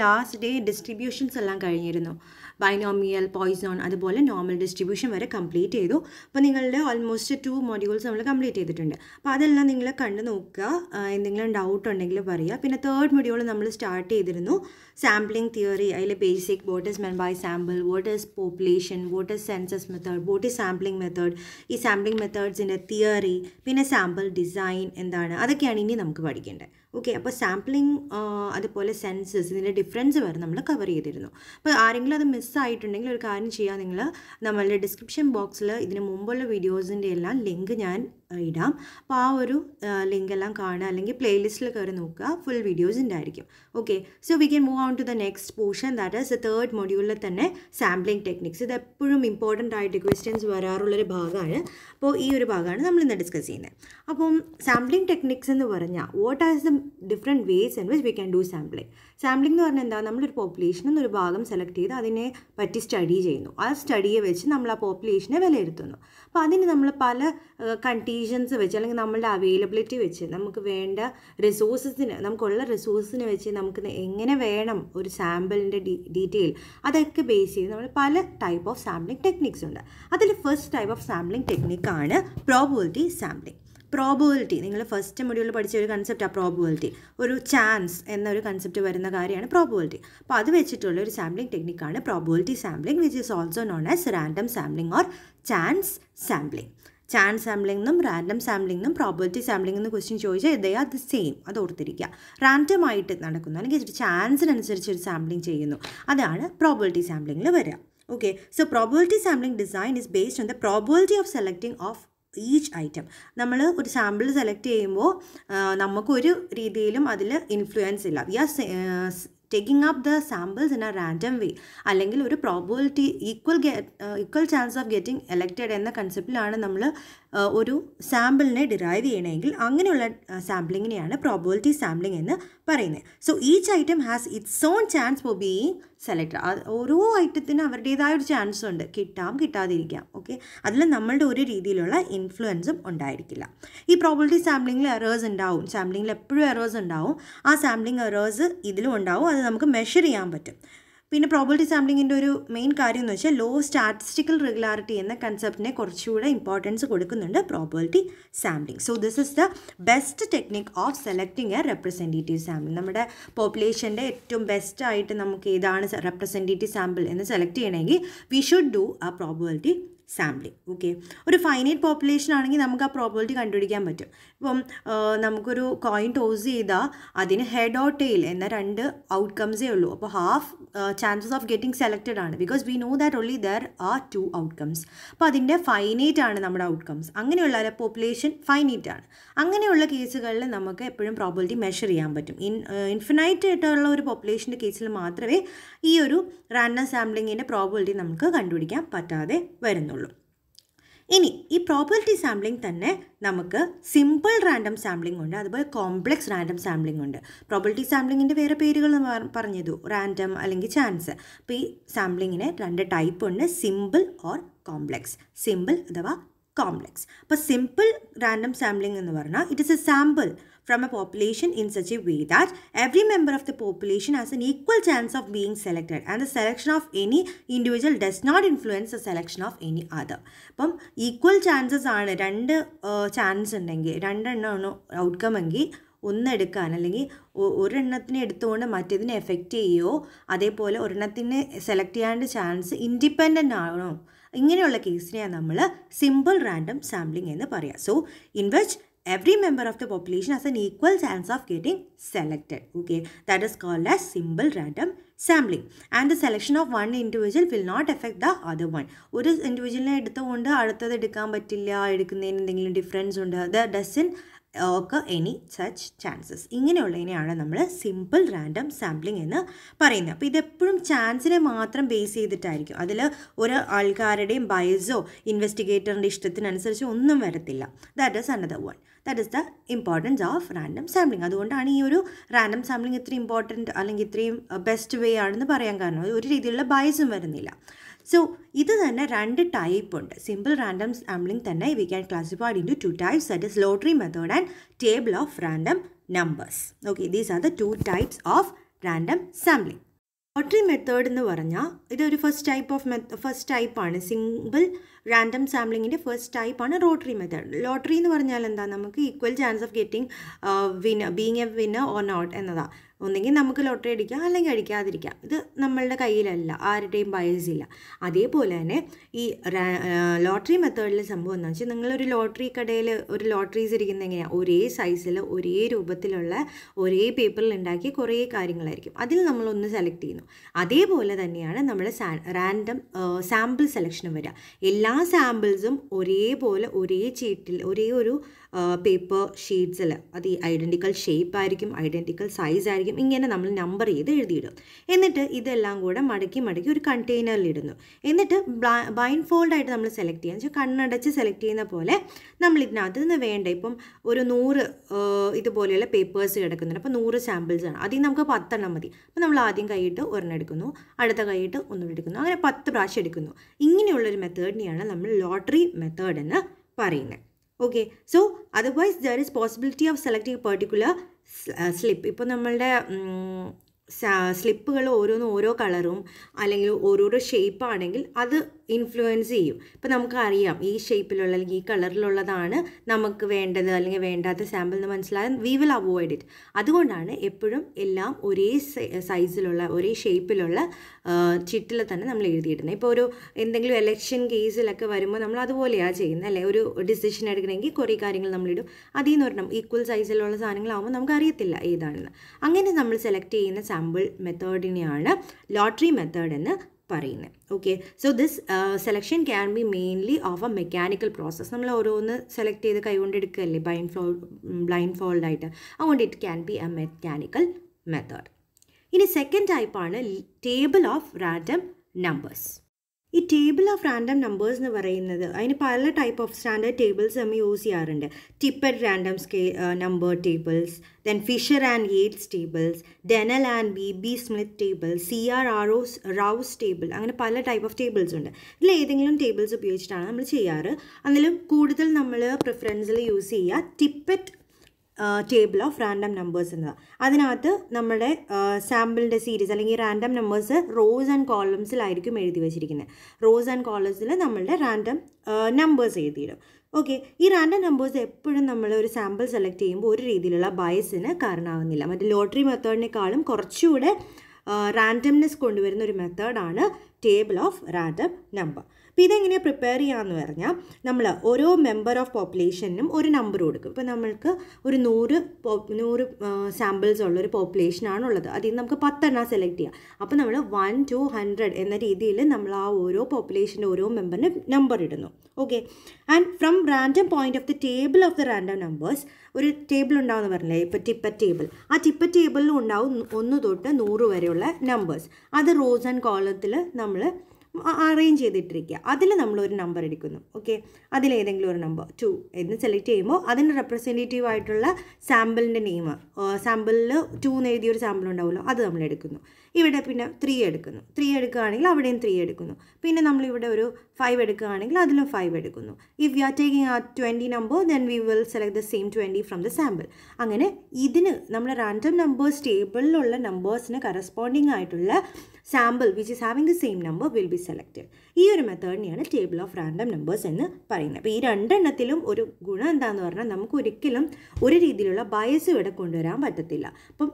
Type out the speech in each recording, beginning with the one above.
Last day distributions എല്ലാം കഴിഞ്ഞിരുന്നു binomial Poisson അതുപോലെ നോർമൽ ഡിസ്ട്രിബ്യൂഷൻ വരെ കംപ്ലീറ്റ് ചെയ്തു അപ്പോൾ നിങ്ങളുടെ ഓൾമോസ്റ്റ് ടു മോഡ്യൂൾസ് നമ്മൾ കംപ്ലീറ്റ് ചെയ്തിട്ടുണ്ട് അപ്പോൾ അതെല്ലാം നിങ്ങൾ കണ്ടു നോക്കുക എന്തെങ്കിലും ഡൗട്ട് ഉണ്ടെങ്കിൽ പറയുക പിന്നെ തേർഡ് മൊഡ്യൂൾ നമ്മൾ സ്റ്റാർട്ട് ചെയ്തിരുന്നു സാമ്പിളിംഗ് തിയറി അതിൽ basic what is meant by sample what is population what is census method what is sampling method ഈ സാമ്പിളിംഗ് മെത്തേഡ്സിൻ്റെ തിയറി പിന്നെ സാമ്പിൾ ഡിസൈൻ എന്താണ് അതൊക്കെയാണ് ഇനി നമുക്ക് പഠിക്കേണ്ടത് ഓക്കെ അപ്പോൾ സാമ്പിളിംഗ് അതുപോലെ സെൻസസ് ഇതിൻ്റെ ഡിഫറൻസ് വരെ നമ്മൾ കവർ ചെയ്തിരുന്നു അപ്പോൾ ആരെങ്കിലും അത് മിസ്സായിട്ടുണ്ടെങ്കിൽ ഒരു കാര്യം ചെയ്യുക നിങ്ങൾ നമ്മളുടെ ഡിസ്ക്രിപ്ഷൻ ബോക്സിൽ ഇതിന് മുമ്പുള്ള വീഡിയോസിൻ്റെ എല്ലാം ലിങ്ക് ഞാൻ ഇടാം അപ്പോൾ ആ ഒരു ലിങ്ക് എല്ലാം കാണുക അല്ലെങ്കിൽ പ്ലേലിസ്റ്റിൽ കയറി നോക്കുക ഫുൾ വീഡിയോസ് ഉണ്ടായിരിക്കും okay so we can move on to the next portion that is third മൊഡ്യൂളിൽ തന്നെ സാമ്പിളിംഗ് ടെക്നിക്സ് ഇത് എപ്പോഴും ഇമ്പോർട്ടൻ്റ് ആയിട്ട് ക്വസ്റ്റ്യൻസ് വരാറുള്ളൊരു ഭാഗമാണ് അപ്പോൾ ഈ ഒരു ഭാഗമാണ് നമ്മൾ ഇന്ന് ഡിസ്കസ് ചെയ്യുന്നത് അപ്പം സാമ്പിളിംഗ് ടെക്നിക്സ് എന്ന് പറഞ്ഞാൽ what are the different ways in which we can do sampling sampling എന്ന് പറഞ്ഞാൽ എന്താ നമ്മളൊരു പോപ്പുലേഷനിൽ നിന്നൊരു ഭാഗം സെലക്ട് ചെയ്ത് അതിനെ പറ്റി സ്റ്റഡി ചെയ്യുന്നു ആ സ്റ്റഡിയെ വെച്ച് നമ്മൾ ആ പോപ്പുലേഷനെ വിലയിരുത്തുന്നു അപ്പോൾ അതിന് നമ്മൾ പല കണ്ടീഷൻസ് വെച്ച് അല്ലെങ്കിൽ നമ്മളുടെ അവൈലബിലിറ്റി വെച്ച് നമുക്ക് വേണ്ട റിസോഴ്സസിന് നമുക്കുള്ള റിസോഴ്സിനെ വെച്ച് നമുക്ക് എങ്ങനെ വേണം ഒരു സാമ്പിളിൻ്റെ ഡീറ്റെയിൽ അതൊക്കെ ബേസ് ചെയ്ത് നമ്മൾ പല ടൈപ്പ് ഓഫ് സാമ്പിളിംഗ് ടെക്നിക്സ് ഉണ്ട് അതിൽ ഫസ്റ്റ് ടൈപ്പ് ഓഫ് സാമ്പിളിംഗ് ടെക്നിക്കാണ് പ്രോബിലിറ്റി സാമ്പിളിംഗ് പ്രോബബിലിറ്റി നിങ്ങൾ ഫസ്റ്റ് മൊഡ്യൂളിൽ പഠിച്ച ഒരു കൺസെപ്റ്റ് ആ പ്രോബിലിറ്റി ഒരു ചാൻസ് എന്നൊരു കൺസെപ്റ്റ് വരുന്ന കാര്യമാണ് പ്രോബിലിറ്റി അപ്പോൾ അത് വെച്ചിട്ടുള്ള ഒരു സാമ്പിളിംഗ് ടെക്നിക്കാണ് probability sampling which is also known as random sampling or chance sampling chance sampling എന്നും റാൻഡം സാമ്പിളിംഗ് എന്നും പ്രോബിലിറ്റി സാമ്പിളിംഗ് എന്ന് ക്വസ്റ്റ്യൻ ചോദിച്ചാൽ ഇതേ അത് സെയിം അത് ഓർത്തിരിക്കുക റാൻഡം ആയിട്ട് നടക്കുന്നു അല്ലെങ്കിൽ ഒരു ചാൻസിനനുസരിച്ച് ഒരു സാമ്പിളിംഗ് ചെയ്യുന്നു അതാണ് പ്രോബിലിറ്റി സാമ്പിളിങ്ങിൽ വരിക okay so probability sampling design is based on the probability of selecting of each item നമ്മൾ ഒരു സാമ്പിൾ സെലക്ട് ചെയ്യുമ്പോൾ നമുക്കൊരു രീതിയിലും അതിൽ ഇൻഫ്ലുവൻസ് ഇല്ല we are taking up the samples in a random way അല്ലെങ്കിൽ ഒരു probability equal equal chance of getting selected എന്ന കൺസെപ്റ്റിലാണ് നമ്മൾ ഒരു സാമ്പിളിനെ ഡിറൈവ് ചെയ്യണമെങ്കിൽ അങ്ങനെയുള്ള സാമ്പിളിങ്ങിനെയാണ് പ്രോബിലിറ്റി സാമ്പിളിംഗ് എന്ന് പറയുന്നത് so each item has its own chance for being select ഓരോ ഐറ്റത്തിനും അവരുടേതായ ഒരു ചാൻസ് ഉണ്ട് കിട്ടാം കിട്ടാതിരിക്കാം ഓക്കെ അതിൽ നമ്മളുടെ ഒരു രീതിയിലുള്ള ഇൻഫ്ലുവൻസും ഉണ്ടായിരിക്കില്ല ഈ പ്രോബിലിറ്റി സാമ്പിളിങ്ങിൽ എറേഴ്സ് ഉണ്ടാവും സാമ്പിളിങ്ങിൽ എപ്പോഴും എറേഴ്സ് ഉണ്ടാവും ആ സാമ്പിളിങ് എറേഴ്സ് ഇതിലും ഉണ്ടാവും അത് നമുക്ക് മെഷർ ചെയ്യാൻ പറ്റും പിന്നെ പ്രോബിലിറ്റി സാമ്പിളിങ്ങിൻ്റെ ഒരു മെയിൻ കാര്യം എന്ന് വെച്ചാൽ ലോ സ്റ്റാറ്റിസ്റ്റിക്കൽ റെഗുലാരിറ്റി എന്ന കൺസെപ്റ്റിനെ കുറച്ചുകൂടെ ഇമ്പോർട്ടൻസ് കൊടുക്കുന്നുണ്ട് probability sampling so this is the best technique of selecting a representative sample നമ്മുടെ പോപ്പുലേഷൻ്റെ ഏറ്റവും ബെസ്റ്റ് ആയിട്ട് നമുക്ക് ഏതാണ് റെപ്രസെൻറ്റേറ്റീവ് സാമ്പിൾ എന്ന് സെലക്ട് ചെയ്യണമെങ്കിൽ വി ഷുഡ് ഡു ആ പ്രോബിലിറ്റി സാമ്പിളിങ് ഓക്കെ ഒരു ഫൈനൈറ്റ് പോപ്പുലേഷൻ ആണെങ്കിൽ നമുക്ക് ആ പ്രോബിലിറ്റി കണ്ടുപിടിക്കാൻ പറ്റും ഇപ്പം നമുക്കൊരു കോയിൻ ടോസ് ചെയ്താൽ അതിന് ഹെഡ് ഓർ ടെയിൽ എന്ന രണ്ട് ഔട്ട്കംസേ ഉള്ളൂ അപ്പോൾ half chances of getting selected ആണ് because we know that only there are two outcomes അപ്പോൾ അതിൻ്റെ ഫൈനൈറ്റ് ആണ് നമ്മുടെ ഔട്ട്കംസ് അങ്ങനെയുള്ള പോപ്പുലേഷൻ ഫൈനൈറ്റ് ആണ് അങ്ങനെയുള്ള കേസുകളിൽ നമുക്ക് എപ്പോഴും പ്രോബിലിറ്റി മെഷർ ചെയ്യാൻ പറ്റും ഇൻ ഇൻഫിനൈറ്റ് ആയിട്ടുള്ള ഒരു പോപ്പുലേഷൻ്റെ കേസിൽ മാത്രമേ ഈ ഒരു റാൻഡം സാമ്പിളിങ്ങിൻ്റെ പ്രോബിലിറ്റി നമുക്ക് കണ്ടുപിടിക്കാൻ പറ്റാതെ വരുന്നുള്ളൂ ഇനി ഈ പ്രോപ്പർട്ടി സാമ്പിളിംഗ് തന്നെ നമുക്ക് സിമ്പിൾ റാൻഡം സാമ്പിളിംഗ് ഉണ്ട് അതുപോലെ കോംപ്ലക്സ് റാൻഡം സാമ്പിളിംഗ് ഉണ്ട് പ്രോബിലിറ്റി സാമ്പിളിങ്ങിൻ്റെ വേറെ പേരുകൾ പറഞ്ഞതു റാൻഡം അല്ലെങ്കിൽ ചാൻസ് അപ്പോൾ ഈ സാമ്പിളിങ്ങിന് രണ്ട് ടൈപ്പ് ഉണ്ട് സിമ്പിൾ ഓർ കോംപ്ലക്സ് സിമ്പിൾ അഥവാ കോംപ്ലക്സ് അപ്പോൾ സിമ്പിൾ റാൻഡം സാമ്പിളിംഗ് എന്ന് പറഞ്ഞാൽ it is a sample from a population in such a way that every member of the population has an equal chance of being selected and the selection of any individual does not influence the selection of any other അപ്പം equal chances ആണ് രണ്ട് chance ഉണ്ടെങ്കിൽ രണ്ടെണ്ണമാണ് outcome എങ്കിൽ ഒന്നെടുക്കാൻ അല്ലെങ്കിൽ ഒരെണ്ണത്തിനെ എടുത്തുകൊണ്ട് മറ്റേതിനെ effect ചെയ്യുകയോ അതേപോലെ ഒരെണ്ണത്തിനെ സെലക്ട് ചെയ്യാണ്ട് ചാൻസ് ഇൻഡിപെൻഡൻ്റ് ആണോ ഇങ്ങനെയുള്ള കേസിനെയാണ് നമ്മൾ സിമ്പിൾ റാൻഡം സാമ്പിളിംഗ് എന്ന് പറയുക so in which every member of the population has an equal chance of getting selected. Okay, that is called as simple random sampling and the selection of one individual will not effect the other one ഒരു ഇൻഡിവിജ്വലിനെ എടുത്തുകൊണ്ട് അടുത്തത് എടുക്കാൻ പറ്റില്ല എടുക്കുന്നതിന് എന്തെങ്കിലും difference ഉണ്ട് the doesn't occur any such chances ഇങ്ങനെയുള്ളതിനെയാണ് നമ്മൾ സിമ്പിൾ റാൻഡം സാമ്പിളിംഗ് എന്ന് പറയുന്നത് അപ്പോൾ ഇതെപ്പോഴും ചാൻസിനെ മാത്രം ബേസ് ചെയ്തിട്ടായിരിക്കും അതിൽ ഒരു ആൾക്കാരുടെയും ബയസോ ഇൻവെസ്റ്റിഗേറ്ററിൻ്റെ ഇഷ്ടത്തിനനുസരിച്ച് ഒന്നും വരത്തില്ല that is another one that is the importance of random sampling അതുകൊണ്ടാണ് ഈ ഒരു റാൻഡം സാമ്പിളിങ് ഇത്രയും ഇമ്പോർട്ടൻറ്റ് അല്ലെങ്കിൽ ഇത്രയും ബെസ്റ്റ് uh, വേ ആണെന്ന് പറയാൻ കാരണം ഒരു രീതിയിലുള്ള ബയസും വരുന്നില്ല സോ ഇത് തന്നെ രണ്ട് ടൈപ്പ് ഉണ്ട് സിമ്പിൾ റാൻഡം സാമ്പിളിംഗ് തന്നെ we can classified into two types that is lottery method and table of random numbers okay these are the two types of random sampling lottery method എന്ന് പറഞ്ഞാൽ ഇതൊരു first type of മെ first ടൈപ്പാണ് single random സാമ്പിളിങ്ങിൻ്റെ first ടൈപ്പാണ് lottery method lottery എന്ന് പറഞ്ഞാൽ എന്താ നമുക്ക് equal chance of getting winner being a winner or not എന്നതാണ് ഒന്നെങ്കിൽ നമുക്ക് ലോട്ടറി അടിക്കാം അല്ലെങ്കിൽ അടിക്കാതിരിക്കാം ഇത് നമ്മളുടെ കയ്യിലല്ല ആരുടെയും ഇല്ല അതേപോലെ തന്നെ ഈ ലോട്ടറി മെത്തേഡിൽ സംഭവം എന്ന് വെച്ചാൽ നിങ്ങളൊരു ലോട്ടറി കടയിൽ ഒരു ലോട്ടറീസ് ഇരിക്കുന്ന എങ്ങനെയാണ് ഒരേ സൈസിൽ ഒരേ രൂപത്തിലുള്ള ഒരേ പേപ്പറിൽ ഉണ്ടാക്കിയ കുറേ കാര്യങ്ങളായിരിക്കും അതിൽ നമ്മളൊന്ന് സെലക്ട് ചെയ്യുന്നു അതേപോലെ തന്നെയാണ് നമ്മൾ റാൻഡം സാമ്പിൾ സെലക്ഷനും വരിക എല്ലാ സാമ്പിൾസും ഒരേപോലെ ഒരേ ചീട്ടിൽ ഒരേ ഒരു പേപ്പർ ഷീറ്റ്സിൽ അത് ഈ ഐഡൻറ്റിക്കൽ ഷേപ്പ് ആയിരിക്കും ഐഡൻറ്റിക്കൽ സൈസ് ആയിരിക്കും ഇങ്ങനെ നമ്മൾ നമ്പർ ചെയ്ത് എഴുതിയിടും എന്നിട്ട് ഇതെല്ലാം കൂടെ മടക്കി മടക്കി ഒരു കണ്ടെയ്നറിൽ ഇടുന്നു എന്നിട്ട് ബൈൻഡ് ഫോൾഡായിട്ട് നമ്മൾ സെലക്ട് ചെയ്യുക കണ്ണടച്ച് സെലക്ട് ചെയ്യുന്ന പോലെ നമ്മൾ ഇതിനകത്ത് നിന്ന് വേണ്ട ഇപ്പം ഒരു നൂറ് ഇതുപോലെയുള്ള പേപ്പേഴ്സ് കിടക്കുന്നുണ്ട് അപ്പോൾ നൂറ് സാമ്പിൾസ് ആണ് അതിൽ നമുക്ക് പത്തെണ്ണം മതി അപ്പോൾ നമ്മൾ ആദ്യം കൈയിട്ട് ഒരെണ്ണം എടുക്കുന്നു അടുത്ത കൈയിട്ട് ഒന്നും എടുക്കുന്നു അങ്ങനെ പത്ത് പ്രാവശ്യം എടുക്കുന്നു ഇങ്ങനെയുള്ളൊരു മെത്തേഡിനെയാണ് നമ്മൾ ലോട്ടറി മെത്തേഡ് എന്ന് പറയുന്നത് okay so otherwise there is possibility of selecting a particular slip ഇപ്പോൾ നമ്മളുടെ സ്ലിപ്പുകൾ ഓരോന്നും ഓരോ കളറും അല്ലെങ്കിൽ ഓരോരോ ഷേപ്പാണെങ്കിൽ അത് ഇൻഫ്ലുവൻസ് ചെയ്യും ഇപ്പം നമുക്കറിയാം ഈ ഷേപ്പിലുള്ള അല്ലെങ്കിൽ ഈ കളറിലുള്ളതാണ് നമുക്ക് വേണ്ടത് അല്ലെങ്കിൽ വേണ്ടാത്ത സാമ്പിൾ എന്ന് മനസ്സിലായാൽ വി വിൽ അവോയ്ഡ് ഇറ്റ് അതുകൊണ്ടാണ് എപ്പോഴും എല്ലാം ഒരേ സൈസിലുള്ള ഒരേ ഷേപ്പിലുള്ള ചിറ്റിൽ തന്നെ നമ്മൾ എഴുതിയിടുന്നത് ഇപ്പോൾ ഒരു എന്തെങ്കിലും എലക്ഷൻ കേസിലൊക്കെ വരുമ്പോൾ നമ്മൾ അതുപോലെയാണ് ചെയ്യുന്നത് അല്ലെ ഒരു ഡിസിഷൻ എടുക്കണമെങ്കിൽ കുറേ കാര്യങ്ങൾ നമ്മളിടും അതിൽ നിന്ന് ഒരെണ്ണം ഈക്വൽ സൈസിലുള്ള സാധനങ്ങളാകുമ്പോൾ അറിയത്തില്ല ഏതാണെന്ന് അങ്ങനെ നമ്മൾ സെലക്ട് ചെയ്യുന്ന സാമ്പിൾ മെത്തേഡിനെയാണ് ലോട്ടറി മെത്തേഡ് എന്ന് പറയുന്നത് okay so this selection can be mainly of a mechanical process നമ്മൾ ഓരോന്ന് സെലക്ട് ചെയ്ത് കൈകൊണ്ട് എടുക്കുകയല്ലേ ബ്ലൈൻഡ് ഫോൾ ബ്ലൈൻഡ് ഫോൾഡായിട്ട് അതുകൊണ്ട് it can be a mechanical method ഇനി സെക്കൻഡ് ടൈപ്പാണ് ടേബിൾ ഓഫ് റാൻഡം നമ്പേഴ്സ് ഈ ടേബിൾ ഓഫ് റാൻഡം നമ്പേഴ്സ് എന്ന് പറയുന്നത് അതിന് പല ടൈപ്പ് ഓഫ് സ്റ്റാൻഡേർഡ് ടേബിൾസ് നമ്മൾ യൂസ് ചെയ്യാറുണ്ട് ടിപ്പറ്റ് റാൻഡം സ്കേ number tables then Fisher and Yates tables Kendall and B B Smith table C R Rao's Rao's table അങ്ങനെ പല ടൈപ്പ് ഓഫ് ടേബിൾസ് ഉണ്ട് ഇതിൽ ഏതെങ്കിലും ടേബിൾസ് ഉപയോഗിച്ചിട്ടാണ് നമ്മൾ ചെയ്യാറ് അതിലും കൂടുതൽ നമ്മൾ പ്രിഫറൻസിൽ യൂസ് ചെയ്യുക Tippett table of random numbers എന്നത് അതിനകത്ത് നമ്മുടെ സാമ്പിളിൻ്റെ സീരീസ് അല്ലെങ്കിൽ റാൻഡം നമ്പേഴ്സ് റോസ് ആൻഡ് കോളംസിലായിരിക്കും എഴുതി വെച്ചിരിക്കുന്നത് റോസ് ആൻഡ് കോളംസിൽ നമ്മളുടെ റാൻഡം നമ്പേഴ്സ് എഴുതിയിടും ഓക്കെ ഈ റാൻഡം നമ്പേഴ്സ് എപ്പോഴും നമ്മൾ ഒരു സാമ്പിൾ സെലക്ട് ചെയ്യുമ്പോൾ ഒരു രീതിയിലുള്ള ബയസിന് കാരണമാകുന്നില്ല മറ്റേ ലോട്ടറി മെത്തേഡിനേക്കാളും കുറച്ചുകൂടെ റാൻഡംനെസ് കൊണ്ടുവരുന്ന ഒരു മെത്തേഡാണ് ടേബിൾ ഓഫ് റാൻഡം നമ്പർ അപ്പോൾ ഇതെങ്ങനെ പ്രിപ്പയർ ചെയ്യാമെന്ന് പറഞ്ഞാൽ നമ്മൾ ഓരോ മെമ്പർ ഓഫ് പോപ്പുലേഷനും ഒരു നമ്പർ കൊടുക്കും ഇപ്പോൾ നമ്മൾക്ക് ഒരു നൂറ് നൂറ് സാമ്പിൾസ് ഉള്ളൊരു പോപ്പുലേഷനാണുള്ളത് അതിൽ നിന്ന് നമുക്ക് പത്തെണ്ണം സെലക്ട് ചെയ്യാം അപ്പോൾ നമ്മൾ വൺ ടു ഹൺഡ്രഡ് എന്ന രീതിയിൽ നമ്മൾ ആ ഓരോ പോപ്പുലേഷൻ്റെ ഓരോ മെമ്പറിന് നമ്പർ ഇടുന്നു okay and from random point of the table of the random numbers ഒരു ടേബിൾ ഉണ്ടാവുന്ന പറഞ്ഞില്ലേ ഇപ്പോൾ ടിപ്പർ ടേബിൾ ആ ടിപ്പർ ടേബിളിൽ ഉണ്ടാവും ഒന്ന് തൊട്ട് നൂറ് വരെയുള്ള നമ്പേഴ്സ് അത് റോസ് ആൻഡ് കോളത്തിൽ നമ്മൾ അറേഞ്ച് ചെയ്തിട്ടിരിക്കുക അതിൽ നമ്മളൊരു നമ്പർ എടുക്കുന്നു ഓക്കെ അതിലേതെങ്കിലും ഒരു നമ്പർ ടു എന്ന് സെലക്ട് ചെയ്യുമ്പോൾ അതിൻ്റെ റെപ്രസെൻറ്റേറ്റീവ് ആയിട്ടുള്ള സാമ്പിളിൻ്റെ നെയിം സാമ്പിളിൽ ടു എന്ന് എഴുതിയൊരു സാമ്പിൾ ഉണ്ടാവുമല്ലോ അത് നമ്മൾ എടുക്കുന്നു ഇവിടെ പിന്നെ ത്രീ എടുക്കുന്നു ത്രീ എടുക്കുകയാണെങ്കിൽ അവിടെയും ത്രീ എടുക്കുന്നു പിന്നെ നമ്മളിവിടെ ഒരു ഫൈവ് എടുക്കുകയാണെങ്കിൽ അതിലും ഫൈവ് എടുക്കുന്നു ഇഫ് യു ആർ ടേക്കിംഗ് ആ twenty number then we will select the same twenty from the sample അങ്ങനെ ഇതിന് നമ്മൾ റാൻഡം നമ്പേഴ്സ് ടേബിളിലുള്ള നമ്പേഴ്സിന് കറസ്പോണ്ടിങ് ആയിട്ടുള്ള sample which is having the same number will be selected ഈ ഒരു മെത്തേഡിനെയാണ് ടേബിൾ ഓഫ് റാൻഡം നമ്പേഴ്സ് എന്ന് പറയുന്നത് അപ്പോൾ ഈ രണ്ടെണ്ണത്തിലും ഒരു ഗുണം എന്താന്ന് പറഞ്ഞാൽ നമുക്ക് ഒരിക്കലും ഒരു രീതിയിലുള്ള ബയസ് ഇവിടെ കൊണ്ടുവരാൻ പറ്റത്തില്ല അപ്പം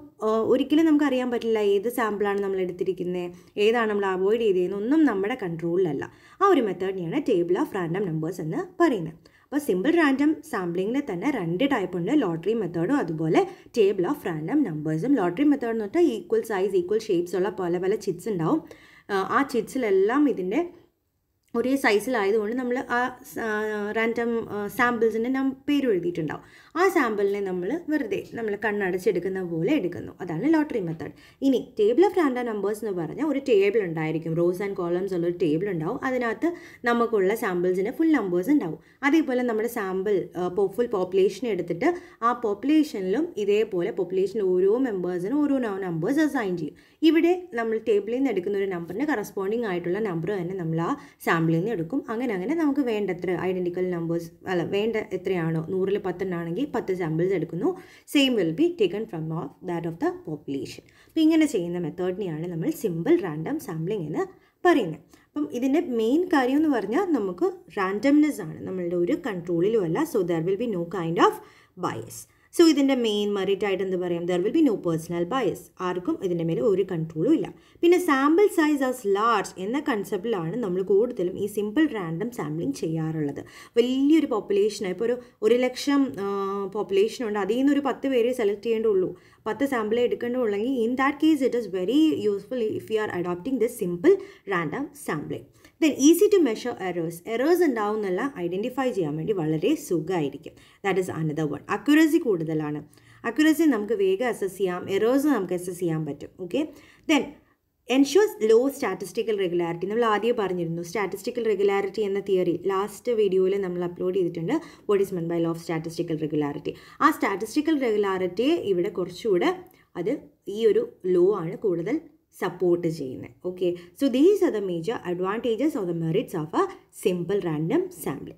ഒരിക്കലും നമുക്ക് അറിയാൻ പറ്റില്ല ഏത് സാമ്പിളാണ് നമ്മൾ എടുത്തിരിക്കുന്നത് ഏതാണ് നമ്മൾ അവോയ്ഡ് ചെയ്തതെന്നൊന്നും നമ്മുടെ കൺട്രോളിലല്ല ആ ഒരു മെത്തേഡിനെയാണ് ടേബിൾ ഓഫ് റാൻഡം നമ്പേഴ്സ് എന്ന് പറയുന്നത് അപ്പോൾ സിമ്പിൾ റാൻഡം സാമ്പിളിംഗിൽ തന്നെ രണ്ട് ടൈപ്പ് ഉണ്ട് ലോട്ടറി മെത്തേഡും അതുപോലെ ടേബിൾ ഓഫ് റാൻഡം നമ്പേഴ്സും ലോട്ടറി മെത്തേഡ് എന്ന് പറഞ്ഞാൽ ഈക്വൽ സൈസ് ഈക്വൽ ഷേപ്സ് ഉള്ള പല പല ചിറ്റ്സ് ഉണ്ടാവും ആ ചിറ്റ്സിലെല്ലാം ഇതിൻ്റെ ഒരേ സൈസിലായതുകൊണ്ട് നമ്മൾ ആ റാൻഡം സാമ്പിൾസിൻ്റെ നം പേര് എഴുതിയിട്ടുണ്ടാവും ആ സാമ്പിളിനെ നമ്മൾ വെറുതെ നമ്മൾ കണ്ണടച്ചെടുക്കുന്ന പോലെ എടുക്കുന്നു അതാണ് ലോട്ടറി മെത്തേഡ് ഇനി ടേബിൾ ഓഫ് റാൻഡം നമ്പേഴ്സ് എന്ന് പറഞ്ഞാൽ ഒരു ടേബിൾ ഉണ്ടായിരിക്കും റോസ് ആൻഡ് കോളംസ് ഉള്ള ഒരു ടേബിൾ ഉണ്ടാവും അതിനകത്ത് നമുക്കുള്ള സാമ്പിൾസിന് ഫുൾ നമ്പേഴ്സ് ഉണ്ടാവും അതേപോലെ നമ്മുടെ സാമ്പിൾ ഫുൾ പോപ്പുലേഷൻ എടുത്തിട്ട് ആ പോപ്പുലേഷനിലും ഇതേപോലെ പോപ്പുലേഷനിൽ ഓരോ മെമ്പേഴ്സിനും ഓരോ നമ്പേഴ്സ് അസൈൻ ചെയ്യും ഇവിടെ നമ്മൾ ടേബിളിൽ നിന്ന് എടുക്കുന്ന ഒരു നമ്പറിന് കറസ്പോണ്ടിങ് ആയിട്ടുള്ള നമ്പർ തന്നെ നമ്മൾ ആ സാമ്പിളിൽ നിന്ന് എടുക്കും അങ്ങനെ അങ്ങനെ നമുക്ക് വേണ്ട എത്ര ഐഡൻറ്റിക്കൽ നമ്പേഴ്സ് അല്ല വേണ്ട എത്രയാണോ നൂറിൽ പത്തെണ്ണാണെങ്കിൽ പത്ത് സാമ്പിൾസ് എടുക്കുന്നു same will be taken from of that of the population അപ്പോൾ ഇങ്ങനെ ചെയ്യുന്ന മെത്തേഡിനെയാണ് നമ്മൾ സിമ്പിൾ റാൻഡം സാമ്പിളിംഗ് എന്ന് പറയുന്നത് അപ്പം ഇതിൻ്റെ മെയിൻ കാര്യം എന്ന് പറഞ്ഞാൽ നമുക്ക് റാൻഡംനെസ് ആണ് നമ്മളുടെ ഒരു കൺട്രോളിലും അല്ല so there will be no kind of bias so ഇതിൻ്റെ മെയിൻ മെറിറ്റ് ആയിട്ട് എന്ത് പറയാം there will be no personal bias ആർക്കും ഇതിൻ്റെ മേലെ ഒരു കൺട്രോളും ഇല്ല പിന്നെ സാമ്പിൾ സൈസ് ആസ് ലാർജ് എന്ന കൺസെപ്റ്റിലാണ് നമ്മൾ കൂടുതലും ഈ സിമ്പിൾ റാൻഡം സാമ്പിളിങ് ചെയ്യാറുള്ളത് വലിയൊരു പോപ്പുലേഷനാണ് ഇപ്പോൾ ഒരു ഒരു ലക്ഷം പോപ്പുലേഷനുണ്ട് അതിൽ നിന്ന് ഒരു പത്ത് പേരെ സെലക്ട് ചെയ്യേണ്ടുള്ളൂ പത്ത് സാമ്പിളേ എടുക്കേണ്ടുള്ളെങ്കിൽ in that case it is very useful if you are adopting the simple random sampling then easy to measure errors errors ഉണ്ടാവുന്നല്ല ഐഡൻറ്റിഫൈ ചെയ്യാൻ വേണ്ടി വളരെ സുഖമായിരിക്കും that is another one accuracy കൂടുതലാണ് അക്യുറസി നമുക്ക് വേഗം അസസ് ചെയ്യാം എറേഴ്സ് നമുക്ക് അസസ് ചെയ്യാൻ പറ്റും okay then ensures law statistical regularity നമ്മൾ ആദ്യം പറഞ്ഞിരുന്നു സ്റ്റാറ്റിസ്റ്റിക്കൽ റെഗുലാരിറ്റി എന്ന തിയറി ലാസ്റ്റ് വീഡിയോയിൽ നമ്മൾ അപ്ലോഡ് ചെയ്തിട്ടുണ്ട് what is men by law of statistical regularity ആ സ്റ്റാറ്റിസ്റ്റിക്കൽ റെഗുലാരിറ്റിയെ ഇവിടെ കുറച്ചുകൂടെ അത് ഈ ഒരു ലോ ആണ് കൂടുതൽ സപ്പോർട്ട് ചെയ്യുന്നത് okay so these are the major advantages or the merits of a simple random sample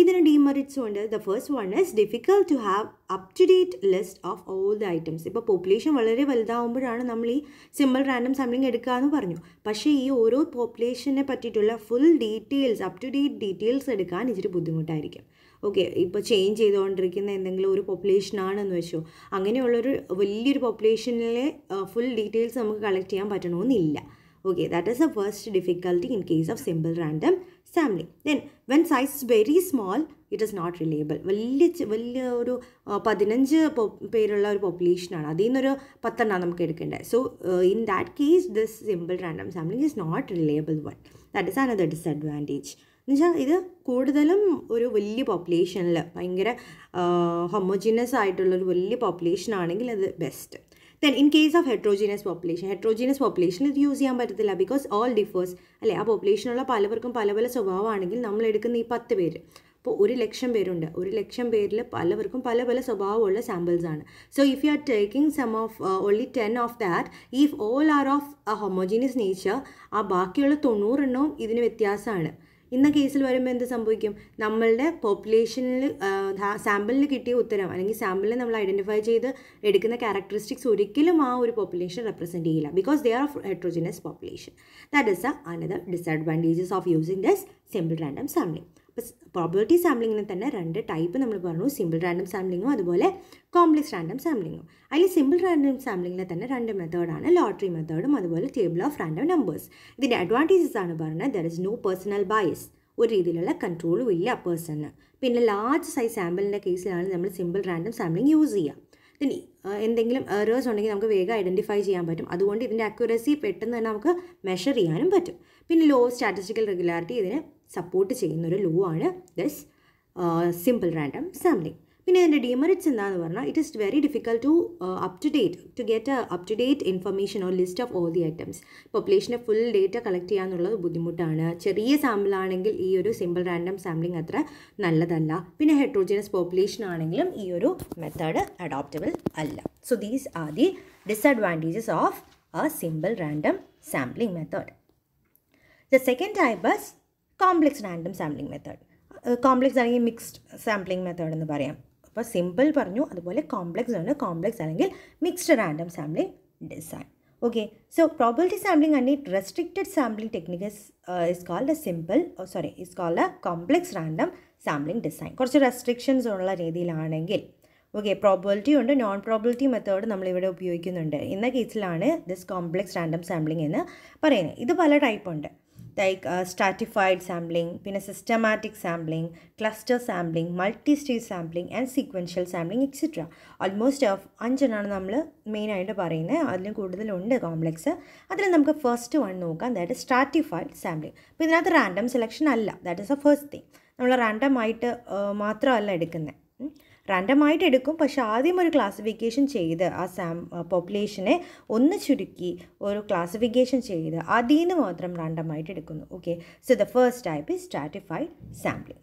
ഇതിന് ഡീമെറിറ്റ്സും ഉണ്ട് the first one is difficult to have up to date list of all the items ഇപ്പോൾ population വളരെ വലുതാവുമ്പോഴാണ് നമ്മൾ ഈ simple random sampling എടുക്കുക എന്ന് പറഞ്ഞു പക്ഷേ ഈ ഓരോ പോപ്പുലേഷനെ പറ്റിയിട്ടുള്ള full details up to date details എടുക്കാൻ ഇച്ചിരി ബുദ്ധിമുട്ടായിരിക്കും ഓക്കെ ഇപ്പോൾ ചേഞ്ച് ചെയ്തുകൊണ്ടിരിക്കുന്ന എന്തെങ്കിലും ഒരു പോപ്പുലേഷൻ ആണെന്ന് വെച്ചോ അങ്ങനെയുള്ളൊരു വലിയൊരു പോപ്പുലേഷനിലെ ഫുൾ ഡീറ്റെയിൽസ് നമുക്ക് കളക്ട് ചെയ്യാൻ പറ്റണമെന്നില്ല okay that is a first difficulty in case of simple random sampling. Then when size is very small, it is not reliable വലിയ വലിയ ഒരു പതിനഞ്ച് പേരുള്ള ഒരു പോപ്പുലേഷനാണ് അതിൽ നിന്നൊരു പത്തെണ്ണം നമുക്ക് എടുക്കേണ്ടത് so in that case this simple random sampling is not reliable one that is another disadvantage എന്നുവെച്ചാൽ ഇത് കൂടുതലും ഒരു വലിയ പോപ്പുലേഷനിൽ ഭയങ്കര ഹൊമോജീനസ് ആയിട്ടുള്ളൊരു വലിയ പോപ്പുലേഷൻ ആണെങ്കിൽ അത് best then in case of heterogeneous population heterogeneous പോപ്പുലേഷനിൽ ഇത് യൂസ് ചെയ്യാൻ പറ്റത്തില്ല ബിക്കോസ് ഓൾ ഡിഫേഴ്സ് അല്ലെ ആ പോപ്പുലേഷനുള്ള പലവർക്കും പല പല സ്വഭാവമാണെങ്കിൽ നമ്മൾ എടുക്കുന്ന ഈ പത്ത് പേര് ഇപ്പോൾ ഒരു ലക്ഷം പേരുണ്ട് ഒരു ലക്ഷം പേരിൽ പലവർക്കും പല പല സ്വഭാവമുള്ള സാമ്പിൾസ് ആണ് so if you are taking some of only ten of that if all are of homogeneous nature ആ ബാക്കിയുള്ള തൊണ്ണൂറെണ്ണവും ഇതിന് വ്യത്യാസമാണ് ഇന്ന കേസിൽ വരുമ്പോൾ എന്ത് സംഭവിക്കും നമ്മളുടെ പോപ്പുലേഷനിൽ സാമ്പിളിൽ കിട്ടിയ ഉത്തരം അല്ലെങ്കിൽ സാമ്പിളിൽ നമ്മൾ ഐഡൻറ്റിഫൈ ചെയ്ത് എടുക്കുന്ന ക്യാരക്ടറിസ്റ്റിക്സ് ഒരിക്കലും ആ ഒരു പോപ്പുലേഷൻ റെപ്രസെൻറ്റ് ചെയ്യില്ല because they are heterogeneous population that is another disadvantages of using this simple random sampling അപ്പോൾ പ്രോബിലിറ്റി സാമ്പിളിങ്ങിന് തന്നെ രണ്ട് ടൈപ്പ് നമ്മൾ പറഞ്ഞു സിമ്പിൾ റാൻഡം സാമ്പിളിങ്ങും അതുപോലെ കോംപ്ലക്സ് റാൻഡം സാമ്പിളിങ്ങും അതിൽ സിമ്പിൾ റാൻഡം സാമ്പിളിങ്ങിൽ തന്നെ രണ്ട് മെത്തേഡാണ് ലോട്ടറി മെത്തേഡും അതുപോലെ ടേബിൾ ഓഫ് റാൻഡം നമ്പേഴ്സ് ഇതിൻ്റെ അഡ്വാൻറ്റേജസ് ആണ് പറഞ്ഞത് there is no personal bias ഒരു രീതിയിലുള്ള കൺട്രോളും ഇല്ല പേഴ്സണിന് പിന്നെ ലാർജ് സൈസ് സാമ്പിളിൻ്റെ കേസിലാണ് നമ്മൾ സിമ്പിൾ റാൻഡം സാമ്പിളിങ് യൂസ് ചെയ്യുക ഇതിന് എന്തെങ്കിലും എറേഴ്സ് ഉണ്ടെങ്കിൽ നമുക്ക് വേഗം ഐഡൻറ്റിഫൈ ചെയ്യാൻ പറ്റും അതുകൊണ്ട് ഇതിൻ്റെ അക്യുറസി പെട്ടെന്ന് തന്നെ നമുക്ക് മെഷർ ചെയ്യാനും പറ്റും പിന്നെ ലോ സ്റ്റാറ്റിസ്റ്റിക്കൽ റെഗുലാരിറ്റി ഇതിന് സപ്പോർട്ട് ചെയ്യുന്ന ഒരു ലോ ആണ് ദിസ് സിമ്പിൾ റാൻഡം സാമ്പിളിംഗ് പിന്നെ അതിൻ്റെ ഡിമെറിറ്റ്സ് എന്താണെന്ന് പറഞ്ഞാൽ it is very difficult to up to date to get up to date information or list of all the items പോപ്പുലേഷനെ ഫുൾ ഡേറ്റ കളക്ട് ചെയ്യാന്നുള്ളത് ബുദ്ധിമുട്ടാണ് ചെറിയ സാമ്പിൾ ആണെങ്കിൽ ഈ ഒരു സിമ്പിൾ റാൻഡം സാമ്പിളിംഗ് അത്ര നല്ലതല്ല പിന്നെ ഹൈഡ്രോജിനസ് പോപ്പുലേഷൻ ആണെങ്കിലും ഈ ഒരു മെത്തേഡ് അഡോപ്റ്റബിൾ അല്ല so these are the disadvantages of a simple random sampling method the second type was complex random sampling method complex അല്ലെങ്കിൽ മിക്സ്ഡ് സാമ്പിളിംഗ് മെത്തേഡ് എന്ന് പറയാം അപ്പോൾ സിമ്പിൾ പറഞ്ഞു അതുപോലെ കോംപ്ലെക്സ് ആണ് കോംപ്ലെക്സ് അല്ലെങ്കിൽ mixed random sampling design okay so probability sampling and it restricted sampling technique is called a simple sorry is called a complex random sampling design കുറച്ച് restrictions ഉള്ള രീതിയിലാണെങ്കിൽ ഓക്കെ പ്രോബിലിറ്റി ഉണ്ട് non probability method നമ്മളിവിടെ ഉപയോഗിക്കുന്നുണ്ട് ഇന്ന കേസിലാണ് this complex random sampling എന്ന് പറയുന്നത് ഇത് പല ടൈപ്പ് ഉണ്ട് ലൈക്ക് സ്റ്റാറ്റിഫൈഡ് സാമ്പിളിംഗ് പിന്നെ systematic sampling cluster sampling multi stage sampling and sequential sampling etcetera almost അഞ്ചെണ്ണമാണ് നമ്മൾ മെയിനായിട്ട് പറയുന്നത് അതിലും കൂടുതലുണ്ട് കോംപ്ലക്സ് അതിൽ നമുക്ക് ഫസ്റ്റ് വൺ നോക്കാം ദാറ്റ് ഇസ് സ്റ്റാറ്റിഫൈഡ് സാമ്പിളിംഗ് അപ്പോൾ ഇതിനകത്ത് റാൻഡം സെലക്ഷൻ അല്ല that is a first thing നമ്മൾ റാൻഡം ആയിട്ട് മാത്രമല്ല എടുക്കുന്നത് റാൻഡമായിട്ട് എടുക്കും പക്ഷെ ആദ്യം ഒരു ക്ലാസിഫിക്കേഷൻ ചെയ്ത് ആ സാം പോപ്പുലേഷനെ ഒന്ന് ചുരുക്കി ഒരു ക്ലാസിഫിക്കേഷൻ ചെയ്ത് അതിൽ നിന്ന് മാത്രം റാൻഡമായിട്ട് എടുക്കുന്നു okay so the first type is stratified sample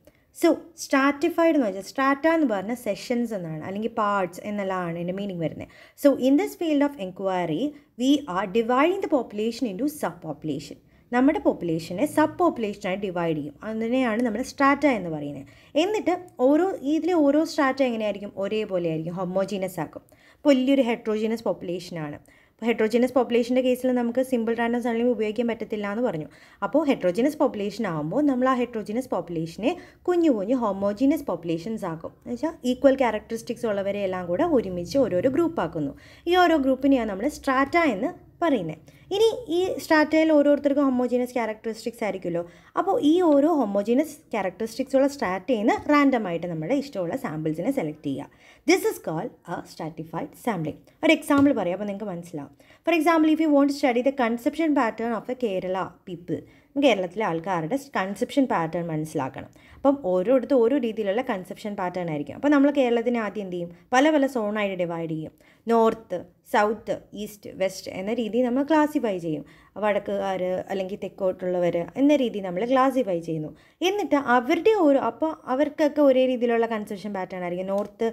so stratified എന്ന് വെച്ചാൽ സ്റ്റാറ്റ എന്ന് പറഞ്ഞ സെഷൻസ് എന്നാണ് അല്ലെങ്കിൽ പാർട്സ് എന്നെല്ലാമാണ് എൻ്റെ മീനിങ് വരുന്നത് so in this field of enquiry we are dividing the population into sub population നമ്മുടെ പോപ്പുലേഷനെ സബ് പോപ്പുലേഷനായി ഡിവൈഡ് ചെയ്യും അതിനെയാണ് നമ്മൾ സ്ട്രാറ്റ എന്ന് പറയുന്നത് എന്നിട്ട് ഓരോ ഇതിലെ ഓരോ സ്ട്രാറ്റ എങ്ങനെയായിരിക്കും ഒരേപോലെ ആയിരിക്കും ഹോമോജീനസ് ആക്കും അപ്പോൾ വലിയൊരു ഹെട്രോജീനസ് പോപ്പുലേഷനാണ് അപ്പോൾ ഹെട്രോജീനസ് പോപ്പുലേഷൻ്റെ കേസിൽ നമുക്ക് സിമ്പിൾ റാൻഡം സൈഡിലും ഉപയോഗിക്കാൻ പറ്റത്തില്ല എന്ന് പറഞ്ഞു അപ്പോൾ ഹെട്രോജീനസ് പോപ്പുലേഷൻ ആകുമ്പോൾ നമ്മൾ ആ ഹെട്രോജീനസ് പോപ്പുലേഷനെ കുഞ്ഞു കുഞ്ഞു ഹോമോജീനസ് പോപ്പുലേഷൻസ് ആക്കും എന്ന് വെച്ചാൽ ഈക്വൽ ക്യാരക്ടറിസ്റ്റിക്സ് ഉള്ളവരെ എല്ലാം കൂടെ ഒരുമിച്ച് ഓരോരോ ഗ്രൂപ്പ് ആക്കുന്നു ഈ ഓരോ ഗ്രൂപ്പിനെയാണ് നമ്മൾ സ്ട്രാറ്റ എന്ന് പറയുന്നത് ഇനി ഈ സ്ട്രാറ്റയിൽ ഓരോരുത്തർക്കും ഹോമോജീനസ് ക്യാരക്ടറിസ്റ്റിക്സ് ആയിരിക്കുമല്ലോ അപ്പോൾ ഈ ഓരോ ഹോമോജീനസ് ക്യാരക്ടറിസ്റ്റിക്സ് ഉള്ള സ്ട്രാറ്റയിൽ നിന്ന് ആയിട്ട് നമ്മുടെ ഇഷ്ടമുള്ള സാമ്പിൾസിനെ സെലക്ട് ചെയ്യുക this is called a stratified sampling ഒരു എക്സാമ്പിൾ പറയാം അപ്പോൾ നിങ്ങൾക്ക് മനസ്സിലാവും for example if you want study the conception pattern of the Kerala people കേരളത്തിലെ ആൾക്കാരുടെ കൺസെപ്ഷൻ പാറ്റേൺ മനസ്സിലാക്കണം അപ്പം ഓരോരുത്തർ ഓരോ രീതിയിലുള്ള കൺസെപ്ഷൻ പാറ്റേൺ ആയിരിക്കും അപ്പോൾ നമ്മൾ കേരളത്തിനെ ആദ്യം എന്ത് ചെയ്യും പല പല സോണായിട്ട് ഡിവൈഡ് ചെയ്യും നോർത്ത് സൗത്ത് ഈസ്റ്റ് വെസ്റ്റ് എന്ന രീതി നമ്മൾ ക്ലാസിഫൈ ചെയ്യും വടക്കുകാർ അല്ലെങ്കിൽ തെക്കോട്ടുള്ളവർ എന്ന രീതി നമ്മൾ ക്ലാസിഫൈ ചെയ്യുന്നു എന്നിട്ട് അവരുടെ ഓരോ അപ്പോൾ അവർക്കൊക്കെ ഒരേ രീതിയിലുള്ള കൺസെപ്ഷൻ പാറ്റേൺ ആയിരിക്കും നോർത്ത്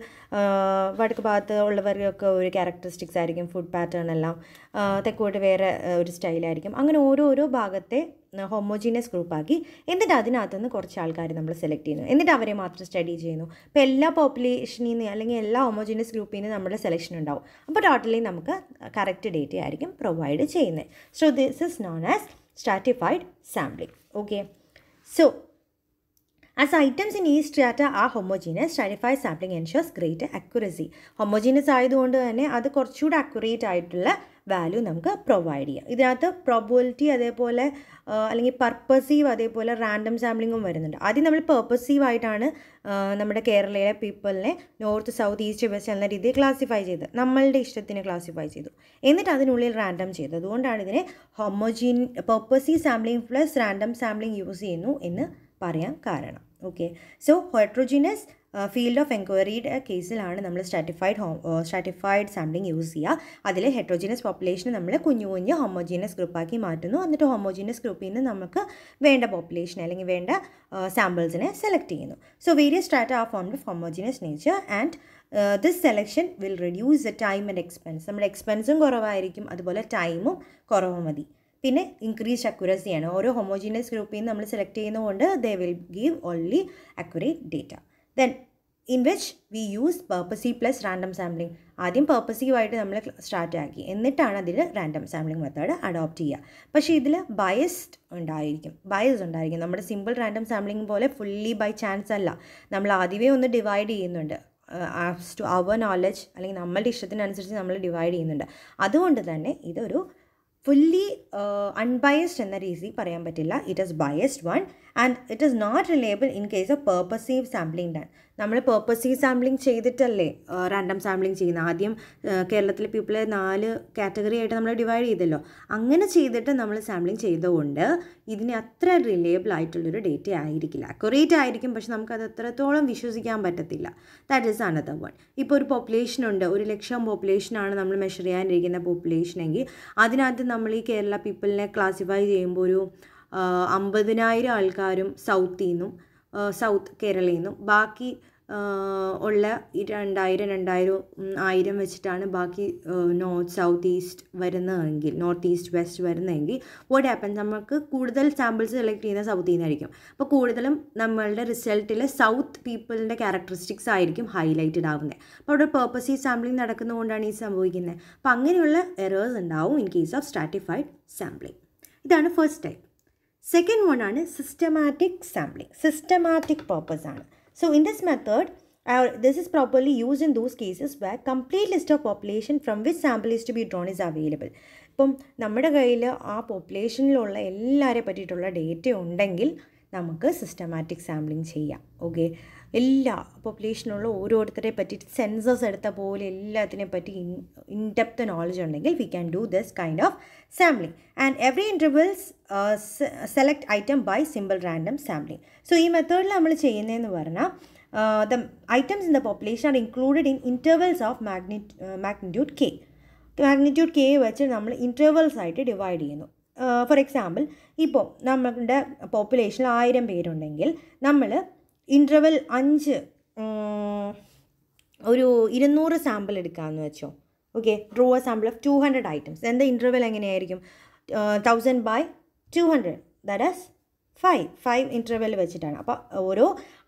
വടക്ക് ഭാഗത്ത് ഉള്ളവർക്കൊക്കെ ഒരു ക്യാരക്ടറിസ്റ്റിക്സ് ആയിരിക്കും ഫുഡ് പാറ്റേൺ എല്ലാം തെക്കോട്ട് വേറെ ഒരു സ്റ്റൈലായിരിക്കും അങ്ങനെ ഓരോരോ ഭാഗത്തെ ഹോമോജീനിയസ് ഗ്രൂപ്പാക്കി എന്നിട്ട് അതിനകത്തുനിന്ന് കുറച്ച് ആൾക്കാർ നമ്മൾ സെലക്ട് ചെയ്യുന്നു എന്നിട്ട് അവരെ മാത്രം സ്റ്റഡി ചെയ്യുന്നു അപ്പോൾ എല്ലാ പോപ്പുലേഷനിൽ നിന്ന് അല്ലെങ്കിൽ എല്ലാ ഹോമോജീനിയസ് ഗ്രൂപ്പിൽ നിന്ന് നമ്മുടെ സെലക്ഷൻ ഉണ്ടാവും അപ്പോൾ ടോട്ടലി നമുക്ക് കറക്റ്റ് ഡേറ്റ ആയിരിക്കും പ്രൊവൈഡ് ചെയ്യുന്നത് so this is known as stratified sampling okay so as items in ഈ സ്റ്റാറ്റ ആ homogeneous stratified sampling ensures great accuracy homogeneous ആയതുകൊണ്ട് തന്നെ അത് കുറച്ചുകൂടെ അക്യുറേറ്റ് ആയിട്ടുള്ള വാല്യൂ നമുക്ക് പ്രൊവൈഡ് ചെയ്യാം ഇതിനകത്ത് പ്രൊബോലിറ്റി അതേപോലെ അല്ലെങ്കിൽ പർപ്പസീവ് അതേപോലെ റാൻഡം സാമ്പിളിങ്ങും വരുന്നുണ്ട് ആദ്യം നമ്മൾ പേർപ്പസീവായിട്ടാണ് നമ്മുടെ കേരളയിലെ പീപ്പിളിനെ നോർത്ത് സൗത്ത് ഈസ്റ്റ് വെസ്റ്റ് എന്ന രീതിയിൽ ക്ലാസിഫൈ ചെയ്ത് നമ്മളുടെ ഇഷ്ടത്തിന് ക്ലാസിഫൈ ചെയ്തു എന്നിട്ട് അതിനുള്ളിൽ റാൻഡം ചെയ്തു അതുകൊണ്ടാണ് ഇതിനെ homogeneous purposive sampling plus random sampling use ചെയ്യുന്നു എന്ന് പറയാൻ കാരണം okay so heterogeneous field of എൻക്വയറിയുടെ കേസിലാണ് നമ്മൾ stratified home stratified sampling use ചെയ്യുക അതിൽ ഹെട്രോജീനിയസ് പോപ്പുലേഷനെ നമ്മൾ കുഞ്ഞു കുഞ്ഞ് ഹോമോജീനസ് ഗ്രൂപ്പാക്കി മാറ്റുന്നു എന്നിട്ട് ഹോമോജീനസ് ഗ്രൂപ്പിൽ നിന്ന് നമുക്ക് വേണ്ട പോപ്പുലേഷൻ അല്ലെങ്കിൽ വേണ്ട സാമ്പിൾസിനെ സെലക്ട് ചെയ്യുന്നു so various strata are formed of homogeneous nature and this selection will reduce the time and expense നമ്മുടെ എക്സ്പെൻസും കുറവായിരിക്കും അതുപോലെ ടൈമും കുറവ് മതി പിന്നെ ഇൻക്രീസ് അക്യുറസിയാണ് ഓരോ ഹോമോജീനിയസ് ഗ്രൂപ്പിൽ നിന്ന് നമ്മൾ സെലക്ട് ചെയ്യുന്നതുകൊണ്ട് they will give only accurate data then in which we use purposive plus random sampling ആദ്യം പേർപ്പസീവായിട്ട് നമ്മൾ സ്റ്റാർട്ട് ആക്കി എന്നിട്ടാണ് അതിൽ റാൻഡം സാമ്പിളിംഗ് മെത്തേഡ് അഡോപ്റ്റ് ചെയ്യുക പക്ഷേ ഇതിൽ ബയസ്ഡ് ഉണ്ടായിരിക്കും ബയസ് ഉണ്ടായിരിക്കും നമ്മുടെ സിമ്പിൾ റാൻഡം സാമ്പിളിംഗ് പോലെ ഫുള്ളി ബൈ ചാൻസ് അല്ല നമ്മൾ ആദ്യമേ ഒന്ന് ഡിവൈഡ് ചെയ്യുന്നുണ്ട് ആസ് ടു അവർ നോളജ് അല്ലെങ്കിൽ നമ്മളുടെ ഇഷ്ടത്തിനനുസരിച്ച് നമ്മൾ ഡിവൈഡ് ചെയ്യുന്നുണ്ട് അതുകൊണ്ട് തന്നെ ഇതൊരു ഫുള്ളി അൺബയസ്ഡ് എന്ന രീതി പറയാൻ പറ്റില്ല it is biased one and it is not reliable in case of purposive sampling then നമ്മൾ പേർപ്പസിങ് സാമ്പിളിങ് ചെയ്തിട്ടല്ലേ റാൻഡം സാമ്പിളിങ് ചെയ്യുന്നത് ആദ്യം കേരളത്തിലെ പീപ്പിളെ നാല് കാറ്റഗറി ആയിട്ട് നമ്മൾ ഡിവൈഡ് ചെയ്തല്ലോ അങ്ങനെ ചെയ്തിട്ട് നമ്മൾ സാമ്പിളിങ് ചെയ്തുകൊണ്ട് ഇതിന് അത്ര റിലയബിൾ ആയിട്ടുള്ളൊരു ഡേറ്റ ആയിരിക്കില്ല അക്യുറേറ്റ് ആയിരിക്കും പക്ഷെ നമുക്കത് അത്രത്തോളം വിശ്വസിക്കാൻ പറ്റത്തില്ല ദാറ്റ് ഈസ് അനദർ വൺ ഇപ്പോൾ ഒരു പോപ്പുലേഷൻ ഉണ്ട് ഒരു ലക്ഷം പോപ്പുലേഷനാണ് നമ്മൾ മെഷർ ചെയ്യാനിരിക്കുന്ന എങ്കിൽ അതിനകത്ത് നമ്മൾ ഈ കേരള പീപ്പിളിനെ ക്ലാസിഫൈ ചെയ്യുമ്പോൾ ഒരു അമ്പതിനായിരം ആൾക്കാരും സൗത്തിൽ നിന്നും സൗത്ത് കേരളയിൽ നിന്നും ബാക്കി ഉള്ള രണ്ടായിരം രണ്ടായിരം ആയിരം വെച്ചിട്ടാണ് ബാക്കി നോർത്ത് സൗത്ത് ഈസ്റ്റ് വരുന്നതെങ്കിൽ നോർത്ത് ഈസ്റ്റ് വെസ്റ്റ് വരുന്നതെങ്കിൽ വാട്ട് ഹാപ്പൻ നമുക്ക് കൂടുതൽ സാമ്പിൾസ് സെലക്ട് ചെയ്യുന്ന സൗത്തിൽ നിന്നായിരിക്കും അപ്പോൾ കൂടുതലും നമ്മളുടെ റിസൾട്ടിൽ സൗത്ത് പീപ്പിളിൻ്റെ ക്യാരക്ടറിസ്റ്റിക്സ് ആയിരിക്കും ഹൈലൈറ്റഡ് ആവുന്നത് അപ്പോൾ അവിടെ ഈ സാമ്പിളിംഗ് നടക്കുന്നതുകൊണ്ടാണ് ഈ സംഭവിക്കുന്നത് അപ്പോൾ അങ്ങനെയുള്ള എറേഴ്സ് ഉണ്ടാവും in case of stratified sampling ഇതാണ് ഫസ്റ്റ് ടൈം സെക്കൻഡ് വൺ ആണ് സിസ്റ്റമാറ്റിക് സാമ്പിളിംഗ് സിസ്റ്റമാറ്റിക് പർപ്പസ് ആണ് so in this method this is properly used in those cases where complete list of population from which sample is to be drawn is available. ഇപ്പം നമ്മുടെ കയ്യിൽ ആ പോപ്പുലേഷനിലുള്ള എല്ലാവരെ പറ്റിയിട്ടുള്ള data ഉണ്ടെങ്കിൽ നമുക്ക് സിസ്റ്റമാറ്റിക് സാമ്പിളിങ് ചെയ്യാം ഓക്കെ എല്ലാ പോപ്പുലേഷനുള്ള ഓരോരുത്തരെ പറ്റി സെൻസസ് എടുത്ത പോലെ എല്ലാത്തിനെ പറ്റി ഇൻഡെപ്ത് നോളജ് ഉണ്ടെങ്കിൽ we can do this kind of sampling and every intervals select item by simple random sampling so ഈ മെത്തേഡിൽ നമ്മൾ ചെയ്യുന്നതെന്ന് പറഞ്ഞാൽ the items in the population are included in intervals of magni magnitude K magnitude K വെച്ച് നമ്മൾ intervals ആയിട്ട് divide ചെയ്യുന്നു for example ഇപ്പോൾ നമ്മളുടെ പോപ്പുലേഷൻ ആയിരം പേരുണ്ടെങ്കിൽ നമ്മൾ ഇൻ്റർവൽ അഞ്ച് ഒരു ഇരുന്നൂറ് സാമ്പിൾ എടുക്കാമെന്ന് വെച്ചോ okay drew a sample of two hundred items എന്താ ഇൻ്റർവൽ എങ്ങനെയായിരിക്കും thousand by two hundred that as five five interval വെച്ചിട്ടാണ് അപ്പോൾ ഓരോ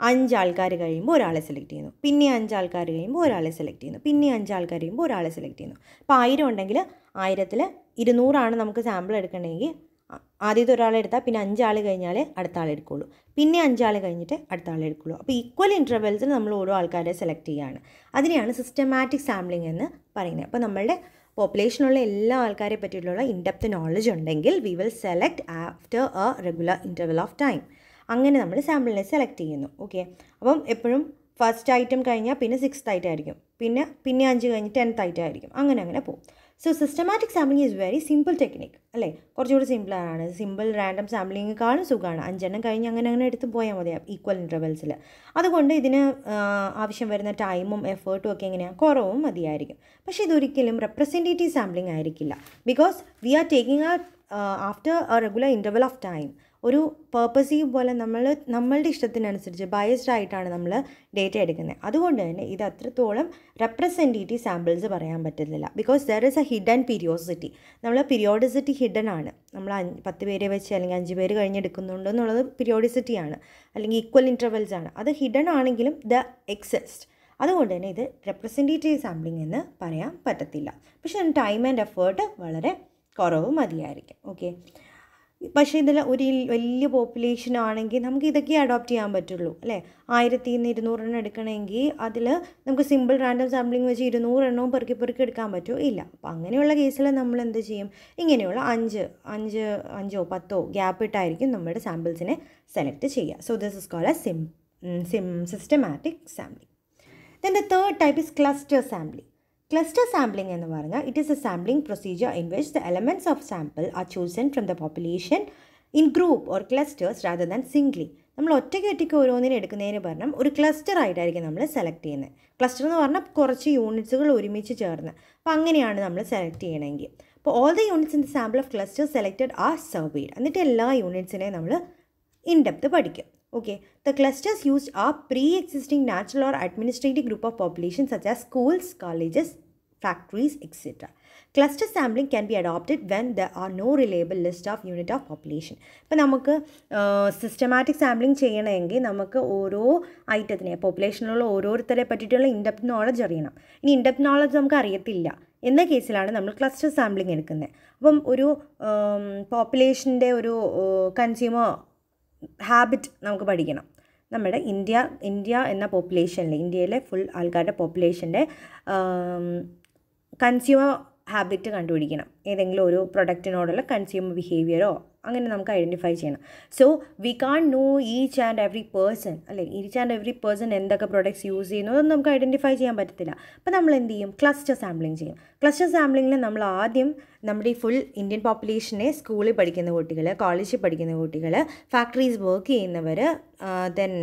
അഞ്ച് ആൾക്കാർ കഴിയുമ്പോൾ ഒരാളെ സെലക്ട് ചെയ്യുന്നു പിന്നെ അഞ്ച് ആൾക്കാർ കഴിയുമ്പോൾ ഒരാളെ സെലക്ട് ചെയ്യുന്നു പിന്നെ അഞ്ച് ആൾക്കാർ കഴിയുമ്പോൾ ഒരാളെ സെലക്ട് ചെയ്യുന്നു അപ്പോൾ ആയിരം ഉണ്ടെങ്കിൽ ആയിരത്തിൽ ഇരുന്നൂറാണ് നമുക്ക് സാമ്പിൾ എടുക്കണമെങ്കിൽ ആദ്യത്തെ ഒരാളെടുത്താൽ പിന്നെ അഞ്ചാൾ കഴിഞ്ഞാൽ അടുത്ത ആളെടുക്കുള്ളൂ പിന്നെ അഞ്ചാൾ കഴിഞ്ഞിട്ട് അടുത്ത ആളെടുക്കുള്ളൂ അപ്പോൾ ഈക്വൽ ഇൻ്റർവെൽസിൽ നമ്മൾ ഓരോ ആൾക്കാരെ സെലക്ട് ചെയ്യുകയാണ് അതിനെയാണ് സിസ്റ്റമാറ്റിക് സാമ്പിളിംഗ് എന്ന് പറയുന്നത് അപ്പോൾ നമ്മളുടെ പോപ്പുലേഷനുള്ള എല്ലാ ആൾക്കാരെ പറ്റിയിട്ടുള്ള ഇൻഡെപ്ത് നോളജ് ഉണ്ടെങ്കിൽ we will select after a regular interval of time അങ്ങനെ നമ്മൾ സാമ്പിളിനെ സെലക്ട് ചെയ്യുന്നു ഓക്കെ അപ്പം എപ്പോഴും ഫസ്റ്റ് ഐറ്റം കഴിഞ്ഞാൽ പിന്നെ സിക്സ്ത് ആയിട്ടായിരിക്കും പിന്നെ പിന്നെ അഞ്ച് കഴിഞ്ഞ് ടെൻത്ത് ആയിട്ടായിരിക്കും അങ്ങനെ അങ്ങനെ പോകും so systematic sampling is very simple technique അല്ലേ കുറച്ചുകൂടി സിമ്പിളാണ് സിമ്പിൾ റാൻഡം കാണും സുഖമാണ് അഞ്ചെണ്ണം കഴിഞ്ഞ് അങ്ങനെ അങ്ങനെ എടുത്ത് പോയാൽ മതി ഈക്വൽ ഇൻ്റർവെൽസിൽ അതുകൊണ്ട് ഇതിന് ആവശ്യം വരുന്ന ടൈമും എഫേർട്ടും ഒക്കെ എങ്ങനെയാണ് കുറവും മതിയായിരിക്കും പക്ഷേ ഇതൊരിക്കലും റെപ്രസെൻറ്റേറ്റീവ് സാമ്പിളിംഗ് ആയിരിക്കില്ല ബിക്കോസ് വി ആർ ടേക്കിംഗ് ആ after a regular interval of time ഒരു പേർപ്പസീവ് പോലെ നമ്മൾ നമ്മളുടെ ഇഷ്ടത്തിനനുസരിച്ച് ബയസ്ഡ് ആയിട്ടാണ് നമ്മൾ ഡേറ്റ എടുക്കുന്നത് അതുകൊണ്ട് തന്നെ ഇത് അത്രത്തോളം റെപ്രസെൻറ്റേറ്റീവ് സാമ്പിൾസ് പറയാൻ പറ്റുന്നില്ല because there is a hidden periodicity നമ്മൾ പീരിയോഡിസിറ്റി ഹിഡൻ ആണ് നമ്മൾ പത്ത് പേരെ വെച്ച് അല്ലെങ്കിൽ അഞ്ച് പേര് കഴിഞ്ഞെടുക്കുന്നുണ്ടോ എന്നുള്ളത് പീരിയോഡിസിറ്റിയാണ് അല്ലെങ്കിൽ ഈക്വൽ ഇൻ്റർവെൽസ് ആണ് അത് ഹിഡൻ ആണെങ്കിലും ദ എക്സിസ്റ്റ് അതുകൊണ്ട് തന്നെ ഇത് റെപ്രസെൻറ്റേറ്റീവ് സാമ്പിളിംഗ് എന്ന് പറയാൻ പറ്റത്തില്ല പക്ഷേ ടൈം ആൻഡ് എഫേർട്ട് വളരെ കുറവ് മതിയായിരിക്കും ഓക്കെ പക്ഷേ ഇതിൽ ഒരു വലിയ പോപ്പുലേഷൻ ആണെങ്കിൽ നമുക്ക് ഇതൊക്കെ അഡോപ്റ്റ് ചെയ്യാൻ പറ്റുള്ളൂ അല്ലേ ആയിരത്തി നിന്ന് ഇരുന്നൂറെണ്ണം എടുക്കണമെങ്കിൽ അതിൽ നമുക്ക് സിമ്പിൾ റാൻഡം സാമ്പിളിങ് വെച്ച് ഇരുന്നൂറെണ്ണവും പെറുക്കി പെറുക്കി എടുക്കാൻ പറ്റുമോ ഇല്ല അപ്പോൾ അങ്ങനെയുള്ള കേസിൽ നമ്മൾ എന്ത് ചെയ്യും ഇങ്ങനെയുള്ള അഞ്ച് അഞ്ച് അഞ്ചോ പത്തോ ഗ്യാപ്പ് ഇട്ടായിരിക്കും നമ്മുടെ സാമ്പിൾസിനെ സെലക്ട് ചെയ്യുക so this is call a sim sim systematic sampling then the third type is cluster sampling cluster sampling എന്ന് പറഞ്ഞാൽ it is a sampling procedure in which the elements of sample are chosen from the population in group or clusters rather than singly നമ്മൾ ഒറ്റയ്ക്ക് ഒറ്റയ്ക്ക് ഓരോന്നിനും എടുക്കുന്നതിന് പറഞ്ഞാൽ ഒരു cluster ആയിട്ടായിരിക്കും നമ്മൾ സെലക്ട് ചെയ്യുന്നത് ക്ലസ്റ്റർ എന്ന് പറഞ്ഞാൽ കുറച്ച് യൂണിറ്റ്സുകൾ ഒരുമിച്ച് ചേർന്ന് അപ്പോൾ അങ്ങനെയാണ് നമ്മൾ സെലക്ട് ചെയ്യണമെങ്കിൽ അപ്പോൾ all the units in the sample of clusters selected are surveyed എന്നിട്ട് എല്ലാ യൂണിറ്റ്സിനെയും നമ്മൾ ഇൻഡെപ്ത് പഠിക്കും okay the clusters use a pre existing natural or administrative group of population such as schools colleges factories etcetera cluster sampling can be adopted when the are no reliable list of unit of population ഇപ്പം നമുക്ക് systematic sampling ചെയ്യണമെങ്കിൽ നമുക്ക് ഓരോ ഐറ്റത്തിനെ പോപ്പുലേഷനിലുള്ള ഓരോരുത്തരെ പറ്റിയിട്ടുള്ള in-depth knowledge അറിയണം ഇനി in-depth knowledge നമുക്ക് അറിയത്തില്ല എന്ന കേസിലാണ് നമ്മൾ ക്ലസ്റ്റർ സാമ്പിളിംഗ് എടുക്കുന്നത് അപ്പം ഒരു പോപ്പുലേഷൻ്റെ ഒരു കൺസ്യൂമർ ഹാബിറ്റ് നമുക്ക് പഠിക്കണം നമ്മുടെ ഇന്ത്യ ഇന്ത്യ എന്ന പോപ്പുലേഷനിൽ ഇന്ത്യയിലെ ഫുൾ ആൾക്കാരുടെ പോപ്പുലേഷൻ്റെ കൺസ്യൂമർ ഹാബിറ്റ് കണ്ടുപിടിക്കണം ഏതെങ്കിലും ഒരു പ്രൊഡക്റ്റിനോടുള്ള കൺസ്യൂമർ ബിഹേവിയറോ അങ്ങനെ നമുക്ക് ഐഡൻറ്റിഫൈ ചെയ്യണം so we can't know each and every person അല്ലെ ഈച്ച് ആൻഡ് എവറി പേഴ്സൺ എന്തൊക്കെ പ്രൊഡക്ട്സ് യൂസ് ചെയ്യുന്നു അതൊന്നും നമുക്ക് ഐഡൻറ്റിഫൈ ചെയ്യാൻ പറ്റത്തില്ല അപ്പോൾ നമ്മൾ എന്ത് ചെയ്യും ക്ലസ്റ്റർ സാമ്പിളിങ് ചെയ്യും ക്ലസ്റ്റർ സാമ്പിളിങ്ങിൽ നമ്മൾ ആദ്യം നമ്മുടെ ഈ ഫുൾ ഇന്ത്യൻ പോപ്പുലേഷനെ സ്കൂളിൽ പഠിക്കുന്ന കുട്ടികൾ കോളേജിൽ പഠിക്കുന്ന കുട്ടികൾ ഫാക്ടറീസ് വർക്ക് ചെയ്യുന്നവർ ദെൻ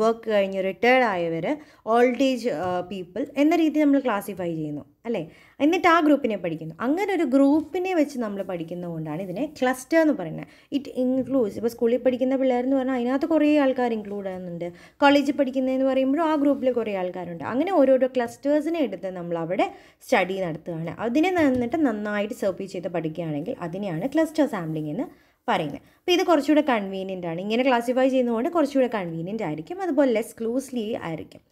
വർക്ക് കഴിഞ്ഞ് റിട്ടയർഡ് ആയവർ ഓൾഡ് ഏജ് പീപ്പിൾ എന്ന രീതിയിൽ നമ്മൾ ക്ലാസിഫൈ ചെയ്യുന്നു അല്ലേ എന്നിട്ട് ആ ഗ്രൂപ്പിനെ പഠിക്കുന്നു അങ്ങനെ ഒരു ഗ്രൂപ്പിനെ വെച്ച് നമ്മൾ കൊണ്ടാണ് ഇതിനെ ക്ലസ്റ്റർ എന്ന് പറയുന്നത് ഇറ്റ് ഇൻക്ലൂഡ്സ് ഇപ്പോൾ സ്കൂളിൽ പഠിക്കുന്ന പിള്ളേരെന്ന് പറഞ്ഞാൽ അതിനകത്ത് കുറേ ആൾക്കാർ ഇൻക്ലൂഡ് ആകുന്നുണ്ട് കോളേജിൽ പഠിക്കുന്നതെന്ന് പറയുമ്പോഴും ആ ഗ്രൂപ്പിൽ കുറേ ആൾക്കാരുണ്ട് അങ്ങനെ ഓരോരോ ക്ലസ്റ്റേഴ്സിനെ എടുത്ത് നമ്മൾ അവിടെ സ്റ്റഡി നടത്തുകയാണ് അതിനെ നിന്നിട്ട് നന്നായിട്ട് സെർപ്പ് ചെയ്ത് പഠിക്കുകയാണെങ്കിൽ അതിനെയാണ് ക്ലസ്റ്റർ സാമ്പിളിംഗ് എന്ന് പറയുന്നത് അപ്പോൾ ഇത് കുറച്ചുകൂടെ കൺവീനിയൻ്റ് ആണ് ഇങ്ങനെ ക്ലാസിഫൈ ചെയ്യുന്നതുകൊണ്ട് കുറച്ചുകൂടെ കൺവീനിയൻ്റ് ആയിരിക്കും അതുപോലെ ലെസ് ക്ലൂസ്ലി ആയിരിക്കും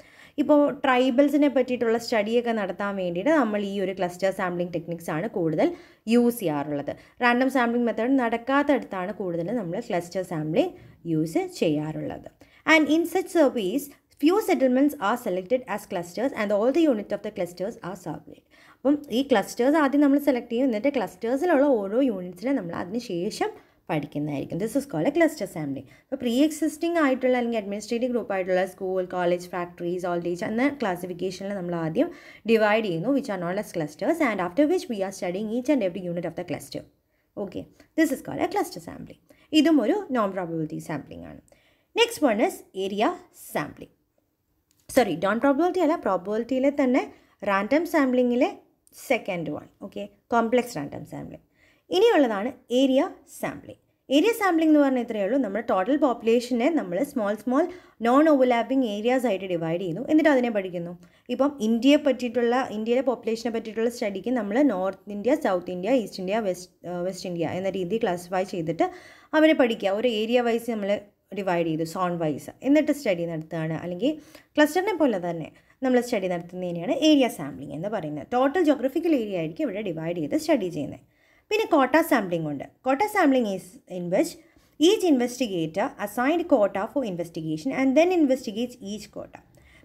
ഇപ്പോൾ ട്രൈബൽസിനെ പറ്റിയിട്ടുള്ള സ്റ്റഡിയൊക്കെ നടത്താൻ വേണ്ടിയിട്ട് നമ്മൾ ഈ ഒരു ക്ലസ്റ്റർ സാമ്പിളിംഗ് ടെക്നിക്സ് ആണ് കൂടുതൽ യൂസ് ചെയ്യാറുള്ളത് റാൻഡം സാമ്പിളിംഗ് മെത്തേഡ് നടക്കാത്തടുത്താണ് കൂടുതൽ നമ്മൾ ക്ലസ്റ്റർ സാമ്പിളിംഗ് യൂസ് ചെയ്യാറുള്ളത് and in such surveys few settlements are selected as clusters and all the unit of the clusters are surveyed അപ്പം ഈ ക്ലസ്റ്റേഴ്സ് ആദ്യം നമ്മൾ സെലക്ട് ചെയ്യും എന്നിട്ട് ക്ലസ്റ്റേഴ്സിലുള്ള ഓരോ യൂണിറ്റ്സിനെ നമ്മൾ അതിന് ശേഷം പഠിക്കുന്നതായിരിക്കും this is called a cluster assembly അപ്പോൾ പ്രീ എക്സിസ്റ്റിംഗ് ആയിട്ടുള്ള അല്ലെങ്കിൽ അഡ്മിനിസ്ട്രേറ്റീവ് ഗ്രൂപ്പ് ആയിട്ടുള്ള school college factories all teacher എന്ന ക്ലാസിഫിക്കേഷനിൽ നമ്മൾ ആദ്യം ഡിവൈഡ് ചെയ്യുന്നു which are not as clusters and after which we are studying each and every unit of the cluster okay this is called a cluster sampling ഇതും ഒരു non probability sampling ആണ് next one is area sampling sorry non probability അല്ല പ്രോബിലിറ്റിയിലെ തന്നെ random സാമ്പിളിങ്ങിലെ second one okay complex random sampling ഇനിയുള്ളതാണ് area sampling area sampling എന്ന് പറഞ്ഞാൽ ഇത്രയേ ഉള്ളൂ നമ്മൾ ടോട്ടൽ പോപ്പുലേഷനെ നമ്മൾ small small non overlapping areas ആയിട്ട് ഡിവൈഡ് ചെയ്യുന്നു എന്നിട്ട് അതിനെ പഠിക്കുന്നു ഇപ്പം ഇന്ത്യയെ പറ്റിയിട്ടുള്ള ഇന്ത്യയിലെ പോപ്പുലേഷനെ പറ്റിയിട്ടുള്ള സ്റ്റഡിക്ക് നമ്മൾ north India south India east India west west India എന്ന രീതി ക്ലാസിഫൈ ചെയ്തിട്ട് അവരെ പഠിക്കുക ഒരു ഏരിയ വൈസ് നമ്മൾ ഡിവൈഡ് ചെയ്തു സോൺ വൈസ് എന്നിട്ട് സ്റ്റഡി നടത്തുകയാണ് അല്ലെങ്കിൽ ക്ലസ്റ്ററിനെ പോലെ തന്നെ നമ്മൾ സ്റ്റഡി നടത്തുന്നതിനെയാണ് ഏരിയ സാമ്പിളിംഗ് എന്ന് പറയുന്നത് ടോട്ടൽ ജോഗ്രഫിക്കൽ ഏരിയ ആയിരിക്കും ഇവിടെ ഡിവൈഡ് ചെയ്ത് സ്റ്റഡി ചെയ്യുന്നത് പിന്നെ കോട്ട സാമ്പിളിംഗ് ഉണ്ട് quota sampling is in which each investigator assigned quota for investigation and then investigates each quota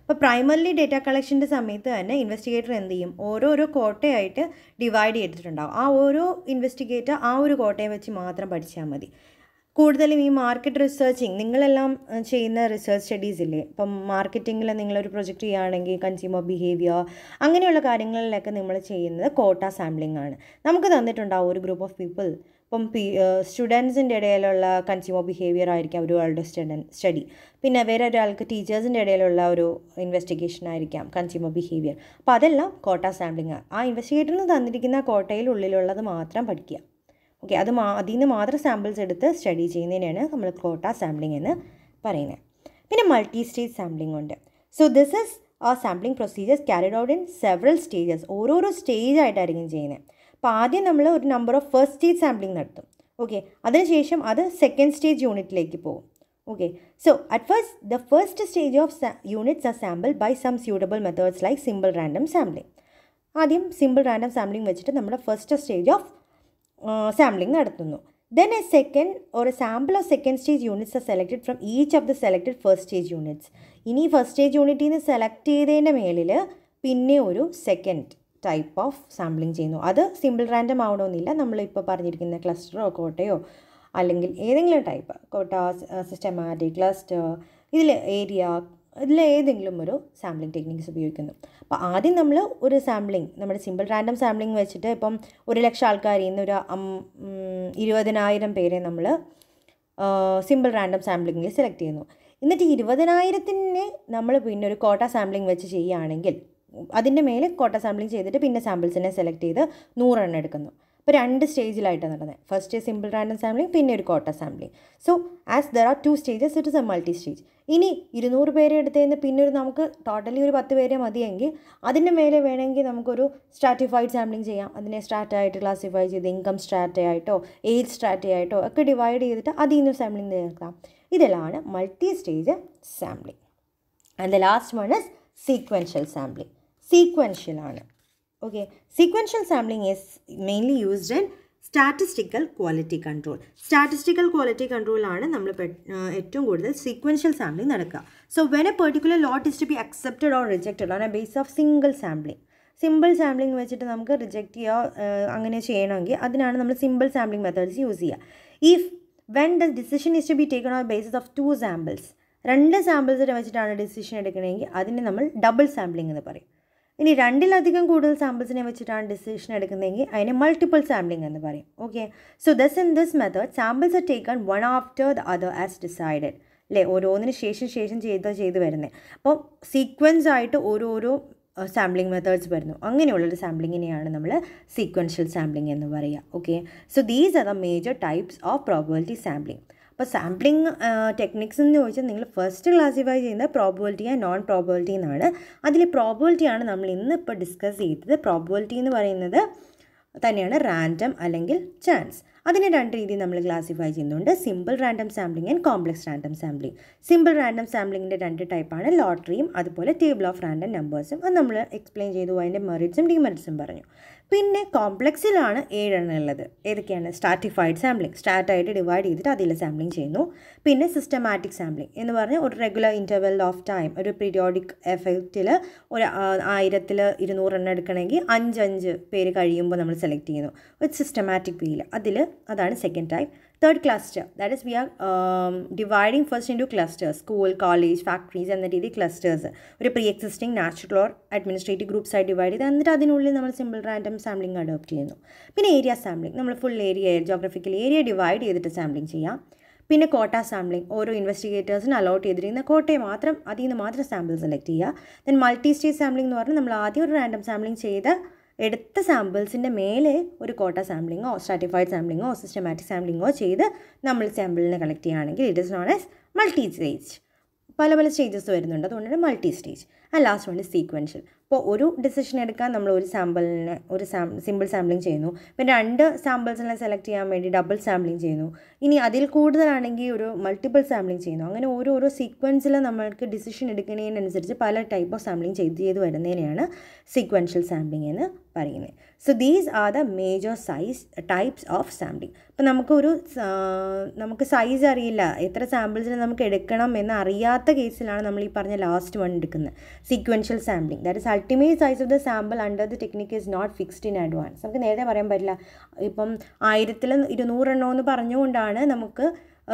അപ്പോൾ പ്രൈമറിലി ഡേറ്റ കളക്ഷൻ്റെ സമയത്ത് തന്നെ ഇൻവെസ്റ്റിഗേറ്റർ എന്ത് ചെയ്യും ഓരോരോ കോട്ടയായിട്ട് ഡിവൈഡ് ചെയ്തിട്ടുണ്ടാകും ആ ഓരോ ഇൻവെസ്റ്റിഗേറ്റർ ആ ഒരു കോട്ടയെ വെച്ച് മാത്രം പഠിച്ചാൽ മതി കൂടുതലും ഈ മാർക്കറ്റ് റിസർച്ചിങ് നിങ്ങളെല്ലാം ചെയ്യുന്ന റിസർച്ച് സ്റ്റഡീസ് ഇല്ലേ ഇപ്പം മാർക്കറ്റിങ്ങിൽ നിങ്ങളൊരു പ്രൊജക്റ്റ് ചെയ്യുകയാണെങ്കിൽ കൺസ്യൂമർ ബിഹേവിയർ അങ്ങനെയുള്ള കാര്യങ്ങളിലൊക്കെ നമ്മൾ ചെയ്യുന്നത് കോട്ട സാമ്പിളിംഗ് ആണ് നമുക്ക് തന്നിട്ടുണ്ടാവും ഒരു ഗ്രൂപ്പ് ഓഫ് പീപ്പിൾ ഇപ്പം പി സ്റ്റുഡൻസിൻ്റെ ഇടയിലുള്ള കൺസ്യൂമർ ബിഹേവിയർ ആയിരിക്കാം ഒരാളുടെ സ്റ്റഡൻ സ്റ്റഡി പിന്നെ വേറെ ഒരാൾക്ക് ടീച്ചേഴ്സിൻ്റെ ഇടയിലുള്ള ഒരു ഇൻവെസ്റ്റിഗേഷൻ ആയിരിക്കാം കൺസ്യൂമർ ബിഹേവിയർ അപ്പോൾ അതെല്ലാം കോട്ട സാമ്പിളിംഗ് ആ ഇൻവെസ്റ്റിഗേറ്ററിന് തന്നിരിക്കുന്ന കോട്ടയിൽ ഉള്ളിലുള്ളത് മാത്രം പഠിക്കുക ഓക്കെ അത് മാ അതിൽ നിന്ന് മാത്രം സാമ്പിൾസ് എടുത്ത് സ്റ്റഡി ചെയ്യുന്നതിനാണ് നമ്മൾ ക്ലോട്ട സാമ്പിളിംഗ് എന്ന് പറയുന്നത് പിന്നെ മൾട്ടി സ്റ്റേജ് സാമ്പിളിംഗ് ഉണ്ട് so this is a sampling procedures carried out in several stages ഓരോരോ സ്റ്റേജ് ആയിട്ടായിരിക്കും ചെയ്യുന്നത് അപ്പോൾ ആദ്യം നമ്മൾ ഒരു number of first stage sampling നടത്തും ഓക്കെ അതിനുശേഷം അത് സെക്കൻഡ് സ്റ്റേജ് യൂണിറ്റിലേക്ക് പോകും okay so at first the first stage of units are sample by some suitable methods like simple random sampling ആദ്യം സിമ്പിൾ റാൻഡം സാമ്പിളിംഗ് വെച്ചിട്ട് നമ്മുടെ ഫസ്റ്റ് സ്റ്റേജ് ഓഫ് സാമ്പിളിംഗ് നടത്തുന്നു then a second a sample of second stage units are selected from each of the selected first stage units ഇനി first stage യൂണിറ്റിൽ നിന്ന് select ചെയ്തതിൻ്റെ മേളിൽ പിന്നെ ഒരു സെക്കൻഡ് ടൈപ്പ് ഓഫ് സാമ്പിളിംഗ് ചെയ്യുന്നു അത് സിമ്പിൾ റാൻഡം ആവണമെന്നില്ല നമ്മളിപ്പോൾ പറഞ്ഞിരിക്കുന്ന ക്ലസ്റ്ററോ കോട്ടയോ അല്ലെങ്കിൽ ഏതെങ്കിലും ടൈപ്പ് കോട്ട സിസ്റ്റമാറ്റിക് ക്ലസ്റ്റർ ഇതിൽ ഏരിയ ഇതിലേതെങ്കിലും ഒരു സാമ്പിളിംഗ് ടെക്നിക്സ് ഉപയോഗിക്കുന്നു അപ്പോൾ ആദ്യം നമ്മൾ ഒരു സാമ്പിളിംഗ് നമ്മുടെ സിമ്പിൾ റാൻഡം സാമ്പിളിംഗ് വെച്ചിട്ട് ഇപ്പം ഒരു ലക്ഷം ആൾക്കാരിൽ നിന്ന് ഒരു ഇരുപതിനായിരം പേരെ നമ്മൾ സിമ്പിൾ റാൻഡം സാമ്പിളിങ്ങിൽ സെലക്ട് ചെയ്യുന്നു എന്നിട്ട് ഇരുപതിനായിരത്തിന് നമ്മൾ പിന്നെ ഒരു കോട്ട സാമ്പിളിംഗ് വെച്ച് ചെയ്യുകയാണെങ്കിൽ അതിൻ്റെ മേലെ കോട്ട സാമ്പിളിംഗ് ചെയ്തിട്ട് പിന്നെ സാമ്പിൾസിനെ സെലക്ട് ചെയ്ത് നൂറെണ്ണം എടുക്കുന്നു ഇപ്പോൾ രണ്ട് സ്റ്റേജിലായിട്ടാണ് നടന്നത് ഫസ്റ്റ് സിമ്പിൾ റാൻഡം സാമ്പിളിംഗ് പിന്നെ ഒരു quota sampling so as there are two stages it is a multi stage ഇനി ഇരുന്നൂറ് പേരെ എടുത്തതിന് പിന്നെ ഒരു നമുക്ക് ടോട്ടലി ഒരു പത്ത് പേരെ മതിയെങ്കിൽ അതിൻ്റെ മേലെ വേണമെങ്കിൽ നമുക്കൊരു സ്ട്രാറ്റിഫൈഡ് സാമ്പിളിംഗ് ചെയ്യാം അതിനെ സ്ട്രാറ്റയായിട്ട് ക്ലാസിഫൈ ചെയ്ത് ഇൻകം സ്ട്രാറ്റയായിട്ടോ ഏജ് സ്ട്രാറ്റയായിട്ടോ ഒക്കെ ഡിവൈഡ് ചെയ്തിട്ട് അതിൽ നിന്ന് സാമ്പിളിംഗ് നേർക്കാം ഇതിലാണ് multi stage sampling and the last one is sequential sequential ആണ് okay sequential sampling is mainly used in statistical quality control statistical quality കൺട്രോളാണ് നമ്മൾ ഏറ്റവും കൂടുതൽ സീക്വൻഷ്യൽ സാമ്പിളിംഗ് നടക്കുക so when a particular lot is to be accepted or rejected on a base of single sampling simple sampling വെച്ചിട്ട് നമുക്ക് reject ചെയ്യുക അങ്ങനെ ചെയ്യണമെങ്കിൽ അതിനാണ് നമ്മൾ സിമ്പിൾ സാമ്പിളിംഗ് മെത്തേഡ്സ് യൂസ് ചെയ്യുക if when the decision is to be taken on basis of two samples രണ്ട് samples വെച്ചിട്ടാണ് ഡിസിഷൻ എടുക്കണമെങ്കിൽ അതിനെ നമ്മൾ ഡബിൾ സാമ്പിളിംഗ് എന്ന് പറയും ഇനി രണ്ടിലധികം കൂടുതൽ സാമ്പിൾസിനെ വെച്ചിട്ടാണ് ഡിസിഷൻ എടുക്കുന്നതെങ്കിൽ അതിന് മൾട്ടിപ്പിൾ സാമ്പിളിംഗ് എന്ന് പറയും okay so thus in this method samples are taken one after the other as decided അല്ലേ ഓരോന്നിന് ശേഷം ശേഷം ചെയ്തോ ചെയ്ത് വരുന്നത് അപ്പോൾ സീക്വൻസ് ആയിട്ട് ഓരോരോ സാമ്പിളിംഗ് മെത്തേഡ്സ് വരുന്നു അങ്ങനെയുള്ളൊരു സാമ്പിളിങ്ങിനെയാണ് നമ്മൾ സീക്വൻഷ്യൽ സാമ്പിളിംഗ് എന്ന് പറയുക okay so these are the major types of probability sampling അപ്പോൾ സാമ്പിളിംഗ് ടെക്നിക്സ് എന്ന് ചോദിച്ചാൽ നിങ്ങൾ ഫസ്റ്റ് ക്ലാസിഫൈ ചെയ്യുന്നത് പ്രോബിലിറ്റി ആൻഡ് നോൺ പ്രോബിലിറ്റി എന്നാണ് അതിൽ പ്രോബിലിറ്റിയാണ് നമ്മൾ ഇന്ന് ഇപ്പോൾ ഡിസ്കസ് ചെയ്തത് പ്രോബിലിറ്റി എന്ന് പറയുന്നത് തന്നെയാണ് റാൻഡം അല്ലെങ്കിൽ ചാൻസ് അതിനെ രണ്ട് രീതിയിൽ നമ്മൾ ക്ലാസിഫൈ ചെയ്യുന്നുണ്ട് simple random sampling and complex random sampling simple random സാമ്പിളിങ്ങിൻ്റെ രണ്ട് ടൈപ്പാണ് ലോട്ടറിയും അതുപോലെ ടേബിൾ ഓഫ് റാൻഡം നമ്പേഴ്സും അത് നമ്മൾ എക്സ്പ്ലെയിൻ ചെയ്തു അതിൻ്റെ മെറിറ്റ്സും ഡിമെറിറ്റ്സും പറഞ്ഞു പിന്നെ കോംപ്ലക്സിലാണ് ഏഴെണ്ണം ഉള്ളത് ഏതൊക്കെയാണ് സ്റ്റാറ്റിഫൈഡ് സാമ്പിളിംഗ് സ്റ്റാറ്റായിട്ട് ഡിവൈഡ് ചെയ്തിട്ട് അതിൽ സാമ്പിളിംഗ് ചെയ്യുന്നു പിന്നെ സിസ്റ്റമാറ്റിക് സാമ്പിളിംഗ് എന്ന് പറഞ്ഞാൽ ഒരു റെഗുലർ ഇൻ്റർവൽ ഓഫ് ടൈം ഒരു പീരിയോഡിക് എഫക്റ്റിൽ ഒരു ആയിരത്തിൽ ഇരുന്നൂറെണ്ണം എടുക്കണമെങ്കിൽ അഞ്ചഞ്ച് പേര് കഴിയുമ്പോൾ നമ്മൾ സെലക്ട് ചെയ്യുന്നു ഒരു സിസ്റ്റമാറ്റിക് വീൽ അതിൽ അതാണ് second time third cluster that is we are dividing first first into clusters, school, college, factories എന്ന രീതിയിൽ ക്ലസ്റ്റേഴ്സ് ഒരു pre existing natural or administrative ഗ്രൂപ്പ്സായി ഡിവൈഡ് ചെയ്ത് എന്നിട്ട് അതിനുള്ളിൽ നമ്മൾ സിമ്പിൾ റാൻഡം സാമ്പിളിംഗ് അഡോപ്റ്റ് ചെയ്യുന്നു പിന്നെ ഏരിയ സാമ്പിളിംഗ് നമ്മൾ full area geographical area divide ചെയ്തിട്ട് സാമ്പിളിംഗ് ചെയ്യാം പിന്നെ കോട്ട സാമ്പിളിംഗ് ഓരോ ഇൻവെസ്റ്റിഗേറ്റേഴ്സിന് അലോട്ട് ചെയ്തിരിക്കുന്ന കോട്ടയെ മാത്രം അതിൽ നിന്ന് മാത്രം സാമ്പിൾ സെലക്ട് ചെയ്യുക ദെൻ മൾട്ടി സ്റ്റേറ്റ് സാമ്പിളിംഗ് എന്ന് പറഞ്ഞാൽ നമ്മൾ ആദ്യം ഒരു റാൻഡം സാമ്പിളിംഗ് ചെയ്ത് എടുത്ത സാമ്പിൾസിൻ്റെ മേലെ ഒരു കോട്ട സാമ്പിളിങ്ങോ സ്ട്രാറ്റിഫൈഡ് സാമ്പിളിങ്ങോ സിസ്റ്റമാറ്റിക് സാമ്പിളിങ്ങോ ചെയ്ത് നമ്മൾ സാമ്പിളിനെ കളക്ട് ചെയ്യുകയാണെങ്കിൽ it is known as multi stage പല പല സ്റ്റേജസ് വരുന്നുണ്ട് അതുകൊണ്ടാണ് multi stage and last one is sequential അപ്പോൾ ഒരു ഡിസിഷൻ എടുക്കാൻ നമ്മൾ ഒരു സാമ്പിളിനെ ഒരു സാം സിമ്പിൾ സാമ്പിളിങ് ചെയ്യുന്നു പിന്നെ രണ്ട് സാമ്പിൾസിനെ സെലക്ട് ചെയ്യാൻ വേണ്ടി ഡബിൾ സാമ്പിളിങ് ചെയ്യുന്നു ഇനി അതിൽ കൂടുതലാണെങ്കിൽ ഒരു മൾട്ടിപ്പിൾ സാമ്പിളിങ് ചെയ്യുന്നു അങ്ങനെ ഓരോരോ സീക്വൻസിൽ നമ്മൾക്ക് ഡിസിഷൻ എടുക്കുന്നതിനനുസരിച്ച് പല ടൈപ്പ് ഓഫ് സാമ്പിളിങ് ചെയ്ത് ചെയ്ത് വരുന്നതിനെയാണ് സീക്വൻഷ്യൽ സാമ്പിളിങ് എന്ന് പറയുന്നത് so these are the major size types of sampling അപ്പോൾ നമുക്കൊരു നമുക്ക് സൈസ് അറിയില്ല എത്ര സാമ്പിൾസിനെ നമുക്ക് എടുക്കണം എന്ന് അറിയാത്ത കേസിലാണ് നമ്മൾ ഈ പറഞ്ഞ ലാസ്റ്റ് വൺ എടുക്കുന്നത് sequential sampling that is ultimate size of the sample under the technique is not fixed in advance നമുക്ക് നേരത്തെ പറയാൻ പറ്റില്ല ഇപ്പം ആയിരത്തിൽ ഇരുന്നൂറെണ്ണം എന്ന് പറഞ്ഞുകൊണ്ടാണ് നമുക്ക്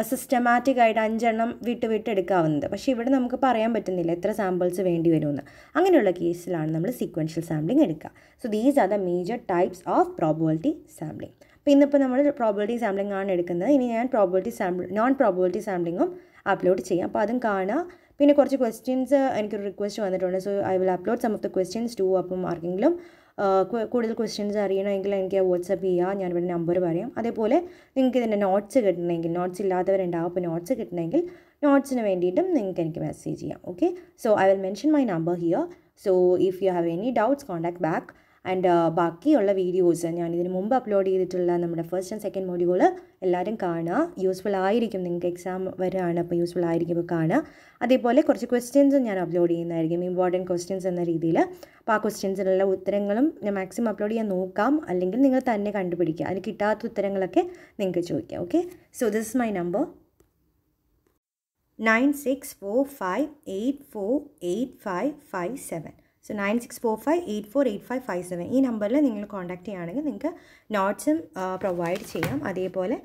സിസ്റ്റമാറ്റിക് ആയിട്ട് അഞ്ചെണ്ണം വിട്ട് വിട്ട് എടുക്കാവുന്നത് പക്ഷേ ഇവിടെ നമുക്ക് പറയാൻ പറ്റുന്നില്ല എത്ര സാമ്പിൾസ് വേണ്ടി വരുമെന്ന് അങ്ങനെയുള്ള കേസിലാണ് നമ്മൾ സീക്വൻഷ്യൽ സാമ്പിളിംഗ് എടുക്കുക so these are the major types of probability sampling അപ്പോൾ ഇന്നിപ്പോൾ നമ്മൾ പ്രോബിലിറ്റി സാമ്പിളിംഗ് ആണ് എടുക്കുന്നത് ഇനി ഞാൻ പ്രോബിലിറ്റി സാമ്പിൾ നോൺ പ്രോബിലിറ്റി സാമ്പിളിങ്ങും അപ്ലോഡ് ചെയ്യാം അപ്പോൾ അതും കാണുക പിന്നെ കുറച്ച് ക്വസ്റ്റ്യൻസ് എനിക്കൊരു റിക്വസ്റ്റ് വന്നിട്ടുണ്ട് so I will upload some of the questions to അപ്പം ആർക്കെങ്കിലും കൂടുതൽ ക്വസ്റ്റ്യൻസ് അറിയണമെങ്കിൽ എനിക്ക് വാട്സപ്പ് ചെയ്യുക ഇവിടെ നമ്പർ പറയാം അതേപോലെ നിങ്ങൾക്ക് ഇതിൻ്റെ നോട്ട്സ് കിട്ടണമെങ്കിൽ നോട്ട്സ് ഇല്ലാത്തവരുണ്ടാവും അപ്പോൾ നോട്ട്സ് കിട്ടണമെങ്കിൽ നോട്ട്സിന് വേണ്ടിയിട്ടും നിങ്ങൾക്ക് എനിക്ക് മെസ്സേജ് ചെയ്യാം okay so I will mention my number here so if you have any doubts contact back and ബാക്കിയുള്ള വീഡിയോസ് ഞാൻ ഇതിന് മുമ്പ് അപ്ലോഡ് ചെയ്തിട്ടുള്ള നമ്മുടെ ഫസ്റ്റ് ആൻഡ് സെക്കൻഡ് മോഡ്യൂൾ എല്ലാവരും കാണുക യൂസ്ഫുൾ ആയിരിക്കും നിങ്ങൾക്ക് എക്സാം വരികയാണ് അപ്പോൾ യൂസ്ഫുൾ ആയിരിക്കും ഇപ്പോൾ കാണുക അതേപോലെ കുറച്ച് ക്വസ്റ്റ്യൻസും ഞാൻ അപ്ലോഡ് ചെയ്യുന്നതായിരിക്കും ഇമ്പോർട്ടൻറ്റ് ക്വസ്റ്റ്യൻസ് എന്ന രീതിയിൽ അപ്പോൾ ആ ക്വസ്റ്റ്യൻസിനുള്ള ഉത്തരങ്ങളും ഞാൻ മാക്സിമം അപ്ലോഡ് ചെയ്യാൻ നോക്കാം അല്ലെങ്കിൽ നിങ്ങൾ തന്നെ കണ്ടുപിടിക്കുക അതിന് കിട്ടാത്ത ഉത്തരങ്ങളൊക്കെ നിങ്ങൾക്ക് ചോദിക്കാം okay so this my number nine six four five eight four eight five five seven so nine six four five eight four eight five five seven ഈ നമ്പറിൽ നിങ്ങൾ കോൺടാക്ട് ചെയ്യുകയാണെങ്കിൽ നിങ്ങൾക്ക് നോട്ട്സും പ്രൊവൈഡ് ചെയ്യാം അതേപോലെ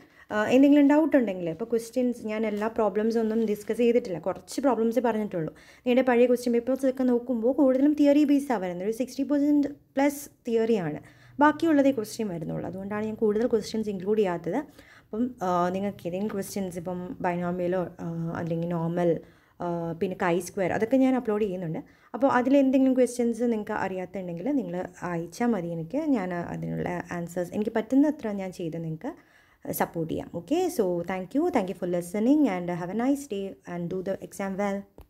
എന്തെങ്കിലും ഡൗട്ട് ഉണ്ടെങ്കിൽ ഇപ്പോൾ ക്വസ്റ്റ്യൻസ് ഞാൻ എല്ലാ പ്രോബ്ലംസ് ഒന്നും ഡിസ്കസ് ചെയ്തിട്ടില്ല കുറച്ച് പ്രോബ്ലംസ് പറഞ്ഞിട്ടുള്ളൂ നിങ്ങളുടെ പഴയ ക്വസ്റ്റ്യൻ പേപ്പേഴ്സ് ഒക്കെ നോക്കുമ്പോൾ കൂടുതലും തിയറി ബേസ്ഡാണ് വരുന്നത് ഒരു സിക്സ്റ്റി പെർസെൻറ്റ് പ്ലസ് തിയറിയാണ് ബാക്കിയുള്ളതേ ക്വസ്റ്റ്യൻ വരുന്നുള്ളൂ അതുകൊണ്ടാണ് ഞാൻ കൂടുതൽ ക്വസ്റ്റ്യൻസ് ഇൻക്ലൂഡ് ചെയ്യാത്തത് അപ്പം നിങ്ങൾക്ക് ഏതെങ്കിലും ക്വസ്റ്റ്യൻസ് ഇപ്പം ബൈനോമിയലോ അല്ലെങ്കിൽ നോർമൽ പിന്നെ കൈ സ്ക്വയർ അതൊക്കെ ഞാൻ അപ്ലോഡ് ചെയ്യുന്നുണ്ട് അപ്പോൾ അതിലെന്തെങ്കിലും ക്വസ്റ്റ്യൻസ് നിങ്ങൾക്ക് അറിയാത്തുണ്ടെങ്കിൽ നിങ്ങൾ അയച്ചാൽ മതി എനിക്ക് ഞാൻ അതിനുള്ള ആൻസേഴ്സ് എനിക്ക് പറ്റുന്നത്ര ഞാൻ ചെയ്ത് നിങ്ങൾക്ക് സപ്പോർട്ട് ചെയ്യാം okay so thank you thank you for listening and have a nice day and do the exam well